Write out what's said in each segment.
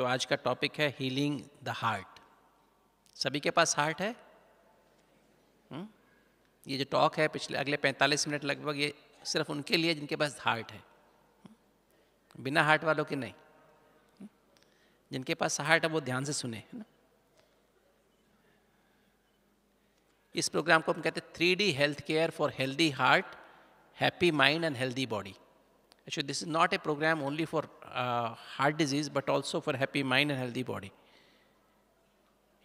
तो आज का टॉपिक है हीलिंग द हार्ट सभी के पास हार्ट है हुँ? हम्म? ये जो टॉक है पिछले अगले 45 मिनट लगभग ये सिर्फ उनके लिए जिनके पास हार्ट है हम्म? बिना हार्ट वालों के नहीं हम्म? जिनके पास हार्ट है वो ध्यान से सुने है ना इस प्रोग्राम को हम कहते हैं three D health care for healthy heart happy mind and healthy body Actually, this is not a program only for uh, heart disease, but also for happy mind and healthy body.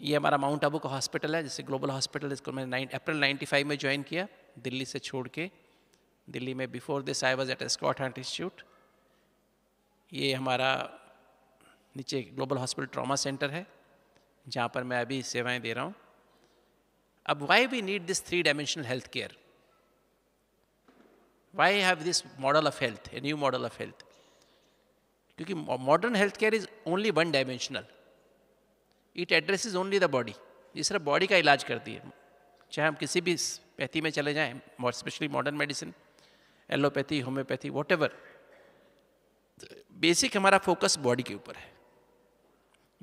ये हमारा mount Abu का hospital है जैसे global hospital इसको मैंने nine April 95 में join किया दिल्ली से छोड़ के दिल्ली में before this I was at Escorts heart institute ये हमारा नीचे ग्लोबल हॉस्पिटल ट्रॉमा सेंटर है जहाँ पर मैं अभी सेवाएं दे रहा हूँ अब why we need this three dimensional health care why have this model of health a new model of health क्योंकि modern health care is only one dimensional it address is only the body ये सिर्फ body का इलाज करती है चाहे हम किसी भी पैथी में चले जाएँ specially modern medicine allopathy homoeopathy whatever basic हमारा फोकस बॉडी के ऊपर है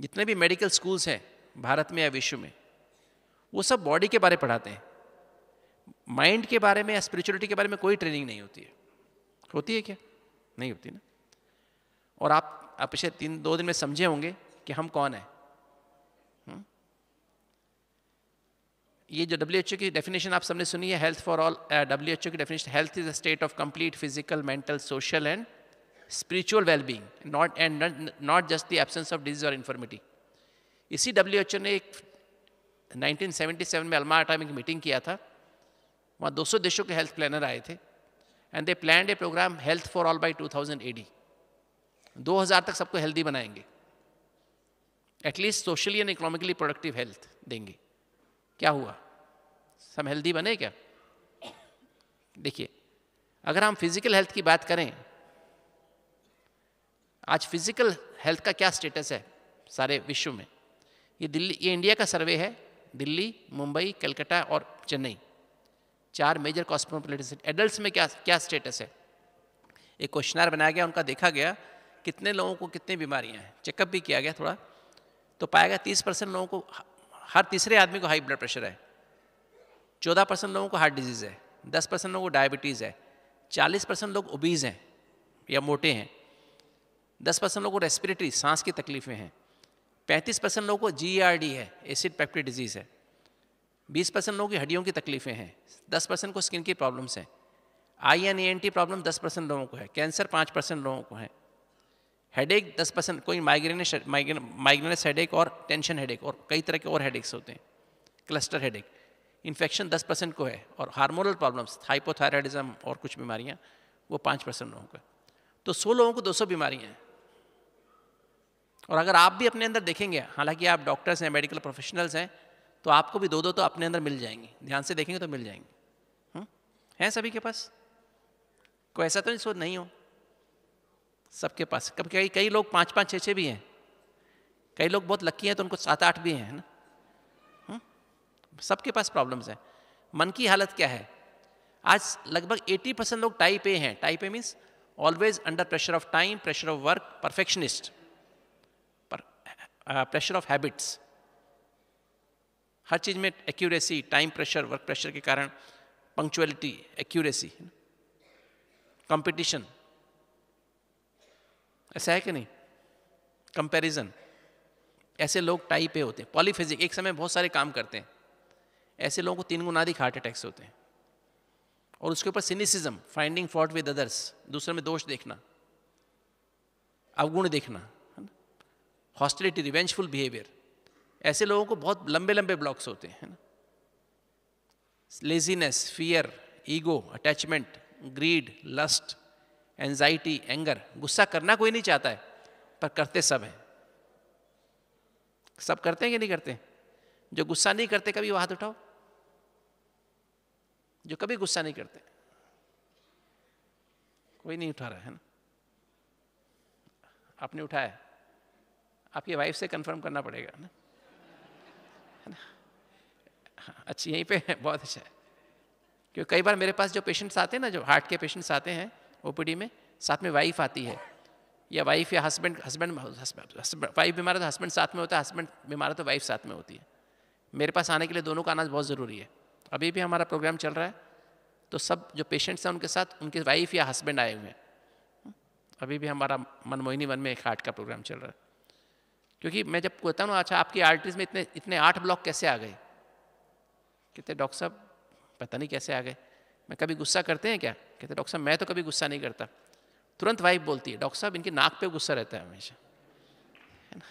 जितने भी मेडिकल स्कूल्स हैं भारत में या विश्व में वो सब बॉडी के बारे पढ़ाते हैं माइंड के बारे में या स्पिरिचुअलिटी के बारे में कोई ट्रेनिंग नहीं होती है होती है क्या नहीं होती ना और आप पिछले तीन दो दिन में समझे होंगे कि हम कौन है हम्म? ये जो डब्ल्यू एच ओ की डेफिनेशन आप सबने सुनी है health for all W H O की definition health is a state of complete physical mental social and spiritual wellbeing not and not just the absence of disease और infirmity इसी W H O ने एक 1977 में अल्मा atomic meeting किया था वहाँ 200 देशों के हेल्थ प्लानर आए थे and they plan a program health for all by two thousand 2000 तक सबको हेल्दी बनाएंगे at least socially and economically productive health देंगे क्या हुआ सब हेल्दी बने क्या देखिए अगर हम फिजिकल हेल्थ की बात करें आज फिजिकल हेल्थ का क्या स्टेटस है सारे विश्व में ये दिल्ली ये इंडिया का सर्वे है दिल्ली मुंबई कलकत्ता और चेन्नई चार मेजर कॉस्मोपोलिटन सिटी एडल्ट में क्या क्या स्टेटस है एक क्वेश्चनार बनाया गया उनका देखा गया कितने लोगों को कितनी बीमारियाँ हैं चेकअप भी किया गया थोड़ा तो पाया गया तीस परसेंट लोगों को हर तीसरे आदमी को हाई ब्लड प्रेशर है चौदह परसेंट लोगों को हार्ट डिजीज़ है दस परसेंट लोगों को डायबिटीज़ है चालीस परसेंट लोग ओबीज़ हैं या मोटे हैं दस परसेंट लोगों को रेस्पिरेटरी सांस की तकलीफ़ें हैं पैंतीस परसेंट लोगों को जी e है एसिड पैप्टी डिजीज़ है बीस परसेंट लोगों की हड्डियों की तकलीफ़ें हैं दस परसेंट को स्किन की प्रॉब्लम्स हैं I N A N T problem दस परसेंट लोगों को है कैंसर पाँच परसेंट लोगों को है एक दस परसेंट कोई माइग्रेन माइग्रेन माइग्रेनस एक और टेंशन एक और कई तरह के और हेडेक्स होते हैं क्लस्टर एक इन्फेक्शन दस परसेंट को है और हार्मोनल प्रॉब्लम्स हाइपोथायराइडिज्म और कुछ बीमारियाँ वो पाँच परसेंट लोगों को है तो सौ लोगों को दो सौ बीमारियाँ हैं और अगर आप भी अपने अंदर देखेंगे हालांकि आप डॉक्टर्स हैं मेडिकल प्रोफेशनल्स हैं तो आपको भी दो दो तो अपने अंदर मिल जाएंगी ध्यान से देखेंगे तो मिल जाएंगे हम्म? हैं सभी के पास कोई ऐसा तो नहीं सोच नहीं हो सबके पास कभी कई कई लोग पाँच पाँच छः छः भी हैं कई लोग बहुत लक्की हैं तो उनको सात आठ भी हैं ना हम्म? सबके पास प्रॉब्लम्स हैं मन की हालत क्या है आज लगभग 80 परसेंट लोग टाइप ए हैं type A means always under pressure of time pressure of work perfectionist pressure of habits हर चीज़ में accuracy time pressure work pressure के कारण पंक्चुअलिटी एक्यूरेसी कंपटीशन ऐसा है कि नहीं कंपैरिजन ऐसे लोग टाइप ए होते हैं पॉलीफिजिक एक समय बहुत सारे काम करते हैं ऐसे लोगों को तीन गुनाधिक हार्ट अटैक्स होते हैं और उसके ऊपर cynicism finding fault with others दूसरे में दोष देखना अवगुण देखना है हॉस्टिलिटी रिवेंजफुल बिहेवियर ऐसे लोगों को बहुत लंबे लंबे ब्लॉक्स होते हैं ना laziness fear ego attachment greed lust anxiety anger गुस्सा करना कोई नहीं चाहता है पर करते सब हैं सब करते हैं कि नहीं करते जो गुस्सा नहीं करते कभी वो हाथ उठाओ जो कभी गुस्सा नहीं करते कोई नहीं उठा रहा है ना आपने उठाया आपकी वाइफ से कंफर्म करना पड़ेगा ना है हाँ, ना अच्छी यहीं पे बहुत अच्छा है क्योंकि कई बार मेरे पास जो पेशेंट्स आते हैं ना जो हार्ट के पेशेंट्स आते हैं ओपीडी में साथ में वाइफ आती है या वाइफ या हस्बैंड हस्बैंड वाइफ बीमार है तो हस्बैंड साथ में होता है हस्बैंड बीमार है तो वाइफ साथ में होती है मेरे पास आने के लिए दोनों का आना बहुत ज़रूरी है अभी भी हमारा प्रोग्राम चल रहा है तो सब जो पेशेंट्स हैं उनके साथ उनके वाइफ या हस्बैंड आए हुए हैं अभी भी हमारा मनमोहिनी वन में एक हार्ट का प्रोग्राम चल रहा है क्योंकि मैं जब कहता हूँ अच्छा आपकी आर्टरीज में इतने इतने आठ ब्लॉक कैसे आ गए कहते डॉक्टर साहब पता नहीं कैसे आ गए मैं कभी गुस्सा करते हैं क्या कहते डॉक्टर साहब मैं तो कभी गुस्सा नहीं करता तुरंत वाइफ बोलती है डॉक्टर साहब इनके नाक पे गुस्सा रहता है हमेशा है ना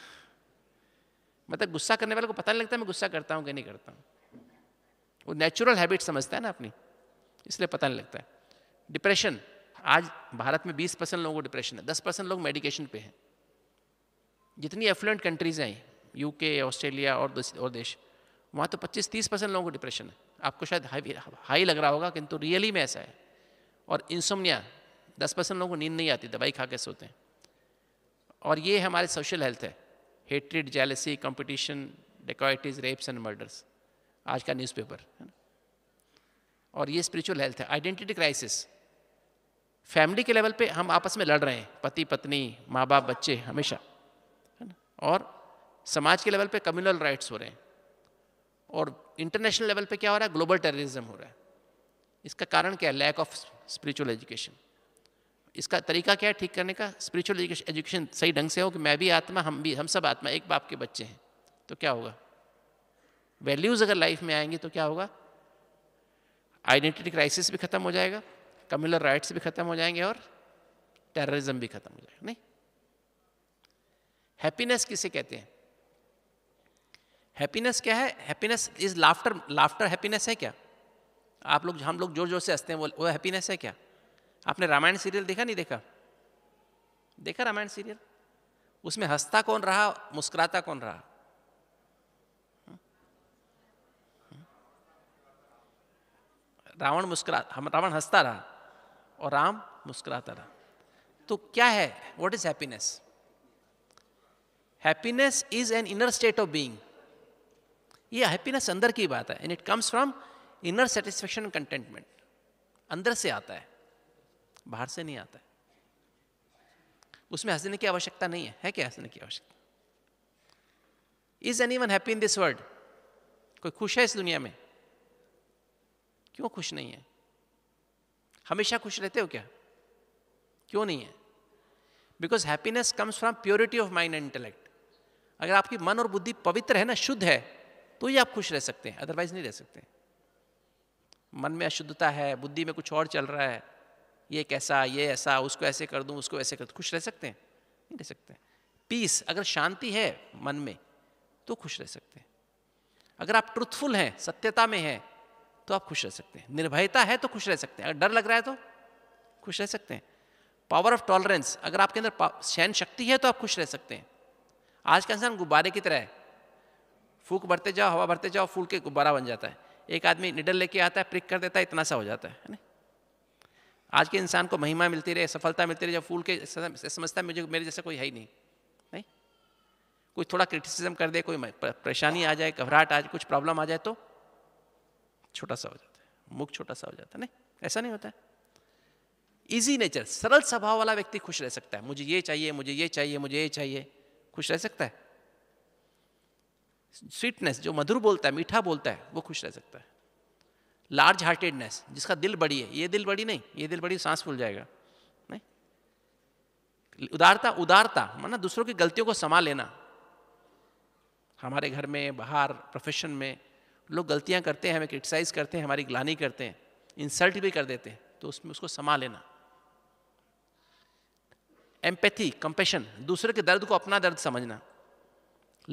मतलब गुस्सा करने वाले को पता नहीं लगता मैं गुस्सा करता हूँ कि नहीं करता हूँ वो नेचुरल हैबिट समझता है ना अपनी इसलिए पता नहीं लगता है डिप्रेशन आज भारत में 20 परसेंट लोगों को डिप्रेशन है 10 परसेंट लोग मेडिकेशन पे हैं जितनी एफ्लुएंट कंट्रीज़ हैं यूके ऑस्ट्रेलिया और और देश वहाँ तो 25-30 परसेंट लोगों को डिप्रेशन है आपको शायद हाई हाई लग रहा होगा किंतु तो रियली में ऐसा है और इंसोमिया 10 परसेंट लोगों को नींद नहीं आती दवाई खा के सोते हैं और ये हमारे सोशल हेल्थ है hatred jealousy competition dacoities rapes and murders आज का न्यूज़पेपर है ना और ये स्पिरिचुअल हेल्थ है आइडेंटिटी क्राइसिस फैमिली के लेवल पे हम आपस में लड़ रहे हैं पति पत्नी माँ बाप बच्चे हमेशा और समाज के लेवल पे कम्युनल राइट्स हो रहे हैं और इंटरनेशनल लेवल पे क्या हो रहा है ग्लोबल टेररिज्म हो रहा है इसका कारण क्या है लैक ऑफ स्पिरिचुअल एजुकेशन इसका तरीका क्या है ठीक करने का स्पिरिचुअल एजुकेशन सही ढंग से हो कि मैं भी आत्मा हम भी हम सब आत्मा एक बाप के बच्चे हैं तो क्या होगा वैल्यूज़ अगर लाइफ में आएंगे तो क्या होगा आइडेंटिटी क्राइसिस भी खत्म हो जाएगा कम्युनल राइट्स भी खत्म हो जाएंगे और टेररिज्म भी खत्म हो जाएगा नहीं हैप्पीनेस किसे कहते हैं हैप्पीनेस क्या है happiness is laughter laughter happiness है क्या आप लोग हम लोग जोर जोर से हंसते हैं वो वो हैप्पीनेस है क्या आपने रामायण सीरियल देखा नहीं देखा देखा रामायण सीरियल उसमें हंसता कौन रहा मुस्कुराता कौन रहा रावण मुस्कुरा हम रावण हंसता रहा और राम मुस्कुराता रहा तो क्या है what is happiness happiness is an inner state of being ये हैप्पीनेस अंदर की बात है and it comes from inner satisfaction contentment अंदर से आता है बाहर से नहीं आता है उसमें हंसने की आवश्यकता नहीं है है क्या हंसने की आवश्यकता is anyone happy in this world कोई खुश है इस दुनिया में क्यों खुश नहीं है हमेशा खुश रहते हो क्या क्यों नहीं है because happiness comes from purity of mind and intellect अगर आपकी मन और बुद्धि पवित्र है ना शुद्ध है तो ही आप खुश रह सकते हैं अदरवाइज नहीं रह सकते मन में अशुद्धता है बुद्धि में कुछ और चल रहा है ये कैसा ये ऐसा उसको ऐसे कर दूं उसको ऐसे कर दूं खुश रह सकते हैं नहीं रह सकते पीस अगर शांति है मन में तो खुश रह सकते हैं अगर आप ट्रुथफुल हैं सत्यता में हैं तो आप खुश रह सकते हैं निर्भयता है तो खुश रह सकते हैं अगर डर लग रहा है तो खुश रह सकते हैं पावर ऑफ टॉलरेंस अगर आपके अंदर सहन शक्ति है तो आप खुश रह सकते हैं आज का इंसान गुब्बारे की तरह है फूक भरते जाओ हवा भरते जाओ फूल के गुब्बारा बन जाता है एक आदमी निडल लेके आता है प्रिक कर देता है इतना सा हो जाता है ना आज के इंसान को महिमा मिलती रहे सफलता मिलती रहे जब फूल के समझता है मुझे मेरे जैसा कोई है ही नहीं नहीं कोई थोड़ा क्रिटिसिज्म कर दे कोई परेशानी आ जाए घबराहट आ जाए कुछ प्रॉब्लम आ जाए तो छोटा सा हो जाता है मुख छोटा सा हो जाता है नहीं ऐसा नहीं होता है इजी नेचर सरल स्वभाव वाला व्यक्ति खुश रह सकता है मुझे ये चाहिए मुझे ये चाहिए मुझे ये चाहिए खुश रह सकता है स्वीटनेस जो मधुर बोलता है मीठा बोलता है वो खुश रह सकता है लार्ज हार्टेडनेस जिसका दिल बड़ी है ये दिल बड़ी नहीं ये दिल बड़ी सांस फूल जाएगा नहीं उदारता उदारता माना दूसरों की गलतियों को समा लेना हमारे घर में बाहर प्रोफेशन में लोग गलतियां करते हैं हमें क्रिटिसाइज़ करते हैं हमारी ग्लानी करते हैं इंसल्ट भी कर देते हैं तो उसमें उसको समा लेना एम्पैथी कंपेशन दूसरे के दर्द को अपना दर्द समझना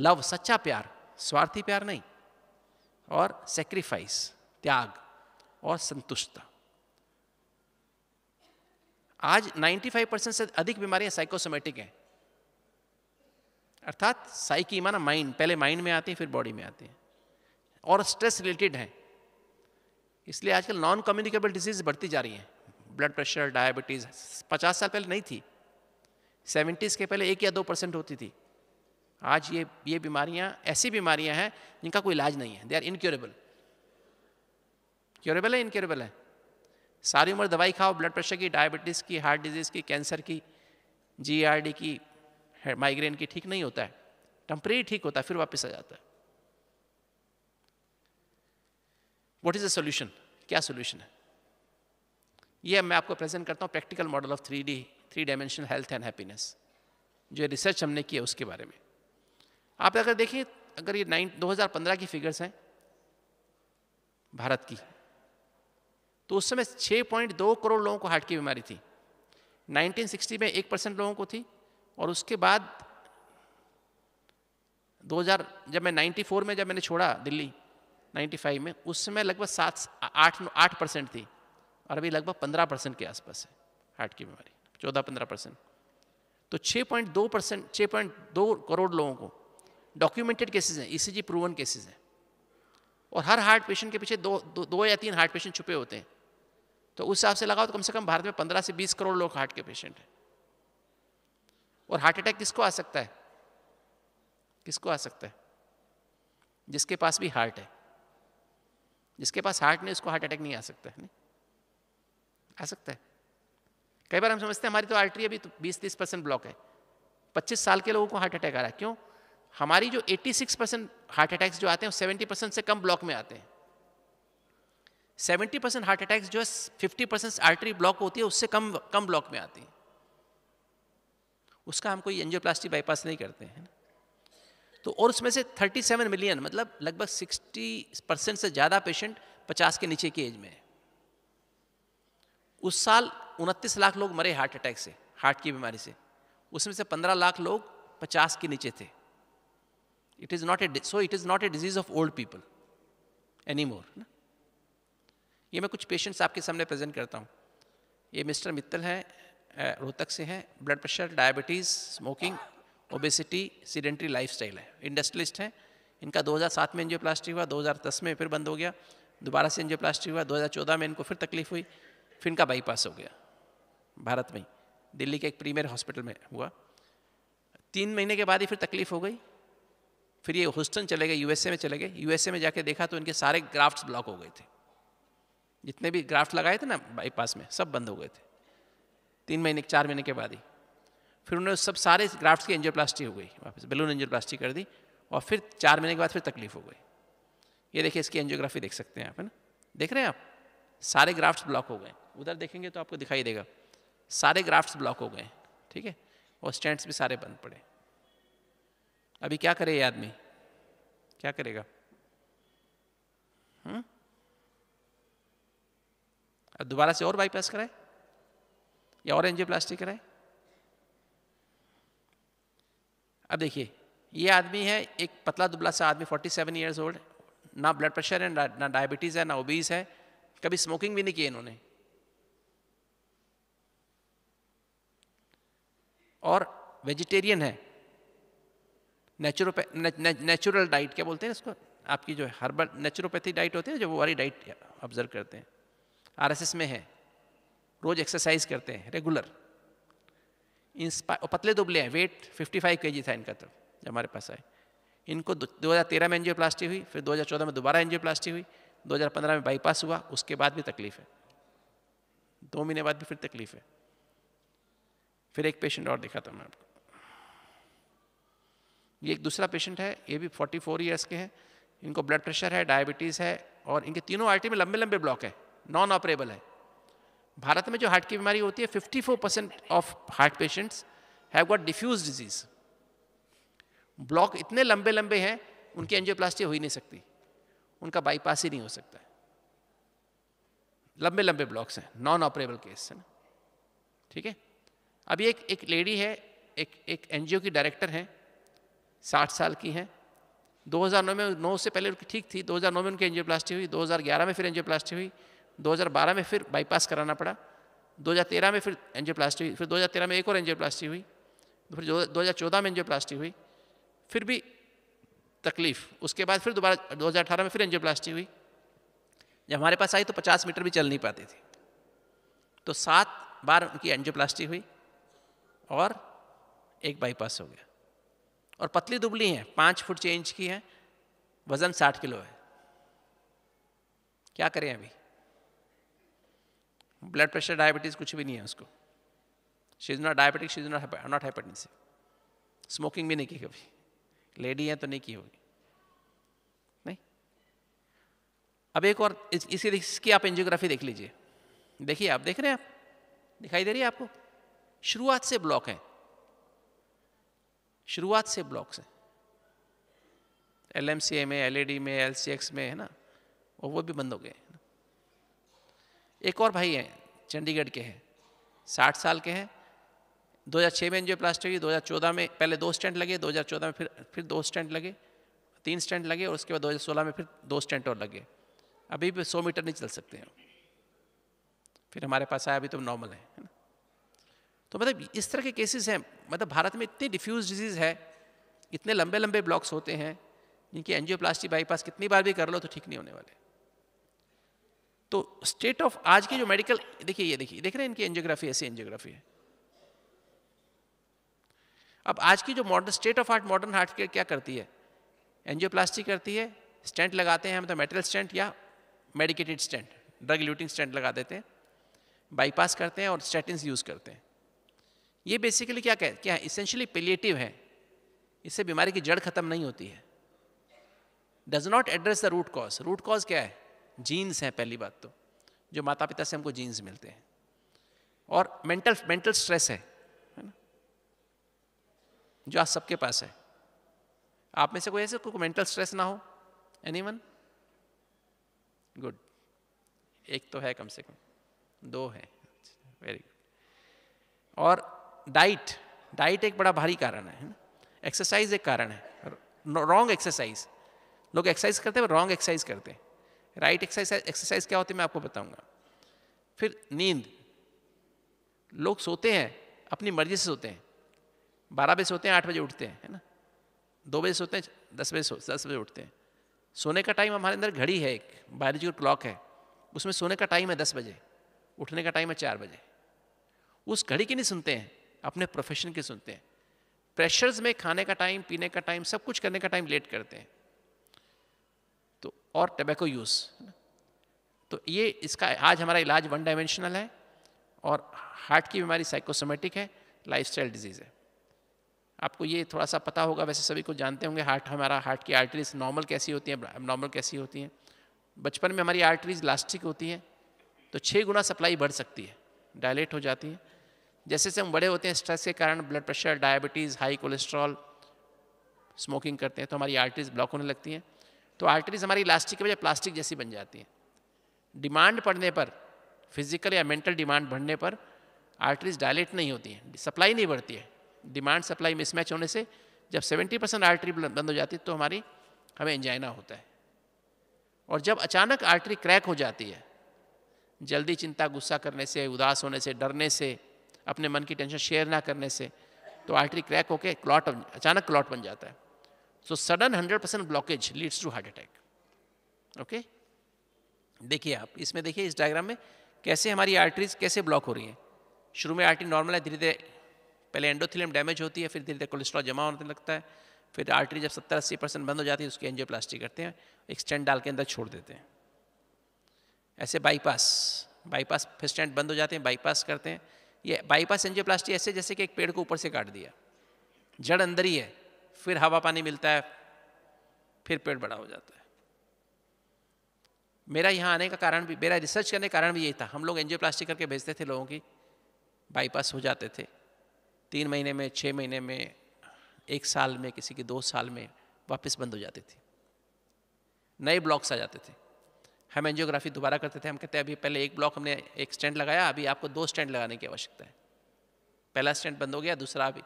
लव सच्चा प्यार स्वार्थी प्यार नहीं और सेक्रीफाइस त्याग और संतुष्टता आज 95 परसेंट से अधिक बीमारियां साइकोसोमेटिक हैं अर्थात साइकी माना माइंड पहले माइंड में आती है फिर बॉडी में आती है और स्ट्रेस रिलेटेड हैं इसलिए आजकल नॉन कम्युनिकेबल डिजीज बढ़ती जा रही हैं ब्लड प्रेशर डायबिटीज़ पचास साल पहले नहीं थी सेवेंटीज़ के पहले एक या दो परसेंट होती थी आज ये ये बीमारियां ऐसी बीमारियां हैं जिनका कोई इलाज नहीं है दे आर इनक्योरेबल क्योरेबल है इनक्योरेबल है सारी उम्र दवाई खाओ ब्लड प्रेशर की डायबिटीज़ की हार्ट डिजीज़ की कैंसर की जी e की माइग्रेन की ठीक नहीं होता है टम्परेरी ठीक होता है फिर वापस आ जाता है वॉट इज़ द सोल्यूशन क्या सोल्यूशन है यह मैं आपको प्रेजेंट करता हूँ practical model of three three dimensional health and happiness जो रिसर्च हमने किया उसके बारे में आप अगर देखें अगर ये नाइन पंद्रह की फिगर्स हैं भारत की तो उस समय 6.2 करोड़ लोगों को हार्ट की बीमारी थी 1960 में एक परसेंट लोगों को थी और उसके बाद 2000 जब मैं 94 में जब मैंने छोड़ा दिल्ली 95 में उस समय लगभग सात आठ आठ परसेंट थी और अभी लगभग पंद्रह परसेंट के आसपास है हार्ट की बीमारी चौदह पंद्रह परसेंट तो छः पॉइंट दो परसेंट छः पॉइंट दो करोड़ लोगों को डॉक्यूमेंटेड केसेज हैं ई प्रूवन केसेज हैं और हर हार्ट पेशेंट के पीछे दो दो, दो या तीन हार्ट पेशेंट छुपे होते हैं तो उस हिसाब से लगाओ तो कम से कम भारत में पंद्रह से बीस करोड़ लोग हार्ट के पेशेंट हैं और हार्ट अटैक किसको आ सकता है किसको आ सकता है जिसके पास भी हार्ट है जिसके पास हार्ट नहीं उसको हार्ट अटैक नहीं आ सकता है नहीं आ सकता है कई बार हम समझते हैं हमारी तो आर्टरी अभी तो बीस तीस परसेंट ब्लॉक है पच्चीस साल के लोगों को हार्ट अटैक आ रहा है क्यों हमारी जो 86 परसेंट हार्ट अटैक्स जो आते हैं सेवेंटी परसेंट से कम ब्लॉक में आते हैं सेवेंटी परसेंट हार्ट अटैक्स जो है फिफ्टी परसेंट आर्टरी ब्लॉक होती है उससे कम कम ब्लॉक में आती है उसका हम कोई एंजियोप्लास्टी बाईपास नहीं करते हैं तो और उसमें से थर्टी सेवन मिलियन मतलब लगभग सिक्सटी परसेंट से ज़्यादा पेशेंट पचास के नीचे की एज में है उस साल उनतीस लाख लोग मरे हार्ट अटैक से हार्ट की बीमारी से उसमें से पंद्रह लाख लोग पचास के नीचे थे it is not a so it is not a disease of old people anymore ये मैं कुछ पेशेंट्स आपके सामने प्रेजेंट करता हूँ ये मिस्टर मित्तल हैं रोहतक से हैं blood pressure diabetes smoking obesity sedentary lifestyle है इंडस्ट्रियलिस्ट हैं इनका 2007 में एनजियोप्लास्टी हुआ 2010 में फिर बंद हो गया दोबारा से एनजियोप्लास्टी हुआ 2014 में इनको फिर तकलीफ हुई फिर इनका बाईपास हो गया भारत में दिल्ली के एक प्रीमियर हॉस्पिटल में हुआ तीन महीने के बाद ही फिर तकलीफ हो गई फिर ये हॉस्टन चले गए यूएसए में चले गए यूएसए में जाके देखा तो इनके सारे ग्राफ्ट ब्लॉक हो गए थे जितने भी ग्राफ्ट लगाए थे ना बाईपास में सब बंद हो गए थे तीन महीने चार महीने के बाद ही फिर उन्होंने सब सारे ग्राफ्ट की एंजियोप्लास्टी हो गई वापस बैलून एंजियोप्लास्टी कर दी और फिर चार महीने के बाद फिर तकलीफ हो गई ये देखिए इसकी एंजियोग्राफी देख सकते हैं आप है ना देख रहे हैं आप सारे ग्राफ्ट ब्लॉक हो गए उधर देखेंगे तो आपको दिखाई देगा सारे ग्राफ्ट ब्लॉक हो गए ठीक है और स्टैंड्स भी सारे बंद पड़े अभी क्या करे ये आदमी क्या करेगा हम्म? अब दोबारा से और बाईपास कराए या और एनजी प्लास्टिक कराए अब देखिए ये आदमी है एक पतला दुबला सा आदमी 47 सेवन ईयर्स ओल्ड ना ब्लड प्रेशर है ना डायबिटीज़ है ना ओबीज है कभी स्मोकिंग भी नहीं की इन्होंने और वेजिटेरियन है नेचुरोपै नेचुरल डाइट क्या बोलते हैं इसको आपकी जो हर्बल नेचुरोपैथी डाइट होती है जो वो वाली डाइट ऑब्जर्व करते हैं आरएसएस में है रोज़ एक्सरसाइज करते हैं रेगुलर इन पतले दुबले हैं वेट 55 फाइव के था इनका तो जब हमारे पास आए इनको 2013 में एनजियो हुई फिर 2014 में दोबारा एनजियो हुई 2015 में बाईपास हुआ उसके बाद भी तकलीफ है दो महीने बाद भी फिर तकलीफ है फिर एक पेशेंट और दिखाता मैं आपको ये एक दूसरा पेशेंट है ये भी 44 फोर ईयर्स के हैं इनको ब्लड प्रेशर है डायबिटीज़ है और इनके तीनों आर्टी में लंबे लंबे ब्लॉक है नॉन ऑपरेबल है भारत में जो हार्ट की बीमारी होती है 54 percent of heart patients have got diffuse disease block इतने लंबे लंबे हैं उनकी एंजियोप्लास्टी हो ही नहीं सकती उनका बाईपास ही नहीं हो सकता लंबे लंबे ब्लॉक्स हैं नॉन ऑपरेबल केस है ना ठीक है अभी एक एक लेडी है एक एक एनजीओ की डायरेक्टर हैं साठ साल की हैं 2009 में नौ से पहले उनकी ठीक थी 2009 में उनकी एनजियोप्लास्टी हुई 2011 में फिर एनजियोप्लास्टी हुई 2012 में फिर बाईपास कराना पड़ा 2013 में फिर एनजियोप्लास्टी हुई फिर 2013 में एक और एनजियोप्लास्टी हुई फिर दो चौदह में एनजियोप्लास्टी हुई फिर भी तकलीफ उसके बाद फिर दोबारा दो में फिर एनजियोप्लास्टी हुई जब हमारे पास आई तो पचास मीटर भी चल नहीं पाती थी तो सात बार उनकी एनजियोप्लास्टी हुई और एक बाईपास हो गया और पतली दुबली है पाँच फुट छः इंच की है वजन साठ किलो है क्या करें अभी ब्लड प्रेशर डायबिटीज कुछ भी नहीं है उसको she is not diabetic she is not not hypertensive smoking भी नहीं की कभी लेडी है तो नहीं की होगी नहीं अब एक और इस, इसी इसकी आप एंजियोग्राफी देख लीजिए देखिए आप देख रहे हैं आप दिखाई दे रही है आपको शुरुआत से ब्लॉक है शुरुआत से ब्लॉक्स हैं एल एम सी ए में एल डी में एल सी एक्स में है ना और वो भी बंद हो गए एक और भाई हैं चंडीगढ़ के हैं साठ साल के हैं 2006 में जो प्लास्टिक हुई 2014 में पहले दो स्टैंड लगे 2014 में फिर फिर दो स्टैंड लगे तीन स्टैंड लगे और उसके बाद 2016 में फिर दो स्टैंड और लगे अभी भी 100 मीटर नहीं चल सकते हैं फिर हमारे पास आया अभी तो नॉर्मल है तो मतलब इस तरह के केसेस हैं मतलब भारत में इतनी डिफ्यूज डिजीज़ है इतने लंबे लंबे ब्लॉक्स होते हैं जिनकी एनजियोप्लास्टी बाईपास कितनी बार भी कर लो तो ठीक नहीं होने वाले तो स्टेट ऑफ आज की जो मेडिकल देखिए ये देखिए देख रहे हैं इनकी एनजियोग्राफी ऐसी एनजियोग्राफी है अब आज की जो modern state of art modern heart care क्या करती है एनजियोप्लास्टी करती है स्टेंट लगाते हैं हम तो मेटल स्टेंट या medicated stent drug eluting stent लगा देते हैं बाईपास करते हैं और स्टेटिन यूज़ करते हैं ये बेसिकली क्या कह क्या है इसेंशली है इससे बीमारी की जड़ खत्म नहीं होती है does not address the root cause root cause क्या है जीन्स हैं पहली बात तो जो माता पिता से हमको जीन्स मिलते हैं और मेंटल मेंटल स्ट्रेस है है ना जो आज सबके पास है आप में से कोई ऐसे कोई मेंटल स्ट्रेस ना हो एनी वन गुड एक तो है कम से कम दो है वेरी गुड और डाइट डाइट एक बड़ा भारी कारण है एक्सरसाइज एक कारण है रॉन्ग एक्सरसाइज लोग एक्सरसाइज करते हैं रॉन्ग एक्सरसाइज करते हैं राइट एक्सरसाइज एक्सरसाइज क्या होती है मैं आपको बताऊंगा फिर नींद लोग सोते हैं अपनी मर्जी से सोते हैं बारह बजे सोते हैं आठ बजे उठते हैं है ना दो बजे सोते हैं दस बजे दस बजे उठते हैं सोने का टाइम हमारे अंदर घड़ी है एक बायोलॉजिकल क्लॉक है उसमें सोने का टाइम है दस बजे उठने का टाइम है चार बजे उस घड़ी की नहीं सुनते हैं अपने प्रोफेशन की सुनते हैं प्रेशर्स में खाने का टाइम पीने का टाइम सब कुछ करने का टाइम लेट करते हैं तो और टबैको यूज़ तो ये इसका आज हमारा इलाज वन डायमेंशनल है और हार्ट की बीमारी साइकोसोमेटिक है लाइफस्टाइल डिजीज़ है आपको ये थोड़ा सा पता होगा वैसे सभी को जानते होंगे हार्ट हमारा हार्ट की आर्टरीज नॉर्मल कैसी होती हैं नॉर्मल कैसी होती हैं बचपन में हमारी आर्टरीज लास्टिक होती हैं तो छः गुना सप्लाई बढ़ सकती है डायलेट हो जाती है जैसे जैसे हम बड़े होते हैं स्ट्रेस के कारण blood pressure diabetes high cholesterol smoking करते हैं तो हमारी आर्टरीज ब्लॉक होने लगती हैं तो आर्टरीज हमारी इलास्टिक की वजह प्लास्टिक जैसी बन जाती हैं डिमांड पड़ने पर फिजिकल या मेंटल डिमांड बढ़ने पर आर्टरीज डायलेट नहीं होती हैं सप्लाई नहीं बढ़ती है डिमांड सप्लाई मिसमैच होने से जब 70 परसेंट आर्टरी बंद हो जाती है तो हमारी हमें इंजाइना होता है और जब अचानक आर्टरी क्रैक हो जाती है जल्दी चिंता गुस्सा करने से उदास होने से डरने से अपने मन की टेंशन शेयर ना करने से तो आर्टरी क्रैक होकर क्लॉट अचानक क्लॉट बन जाता है so sudden hundred percent blockage leads to heart attack okay देखिए आप इसमें देखिए इस डायग्राम में कैसे हमारी आर्टरीज कैसे ब्लॉक हो रही हैं शुरू में आर्टरी नॉर्मल है धीरे धीरे पहले एंडोथिलियम डैमेज होती है फिर धीरे धीरे कोलेस्ट्रॉल जमा होने लगता है फिर आर्टरी जब सत्तर अस्सी परसेंट बंद हो जाती है उसकी एंजियोप्लास्टी करते हैं एक स्टैंड डाल के अंदर छोड़ देते हैं ऐसे बाईपास बाईपास फिर स्टैंड बंद हो जाते हैं बाईपास करते हैं ये बाईपास एंजियोप्लास्टी ऐसे जैसे कि एक पेड़ को ऊपर से काट दिया जड़ अंदर ही है फिर हवा पानी मिलता है फिर पेड़ बड़ा हो जाता है मेरा यहाँ आने का कारण भी मेरा रिसर्च करने का कारण भी यही था हम लोग एंजियोप्लास्टी करके भेजते थे लोगों की बाईपास हो जाते थे तीन महीने में छः महीने में एक साल में किसी के दो साल में वापस बंद हो जाती थी नए ब्लॉक्स आ जाते थे हम एनजियोग्राफी दोबारा करते थे हम कहते हैं अभी पहले एक ब्लॉक हमने एक स्टैंड लगाया अभी आपको दो स्टैंड लगाने की आवश्यकता है पहला स्टैंड बंद हो गया दूसरा अभी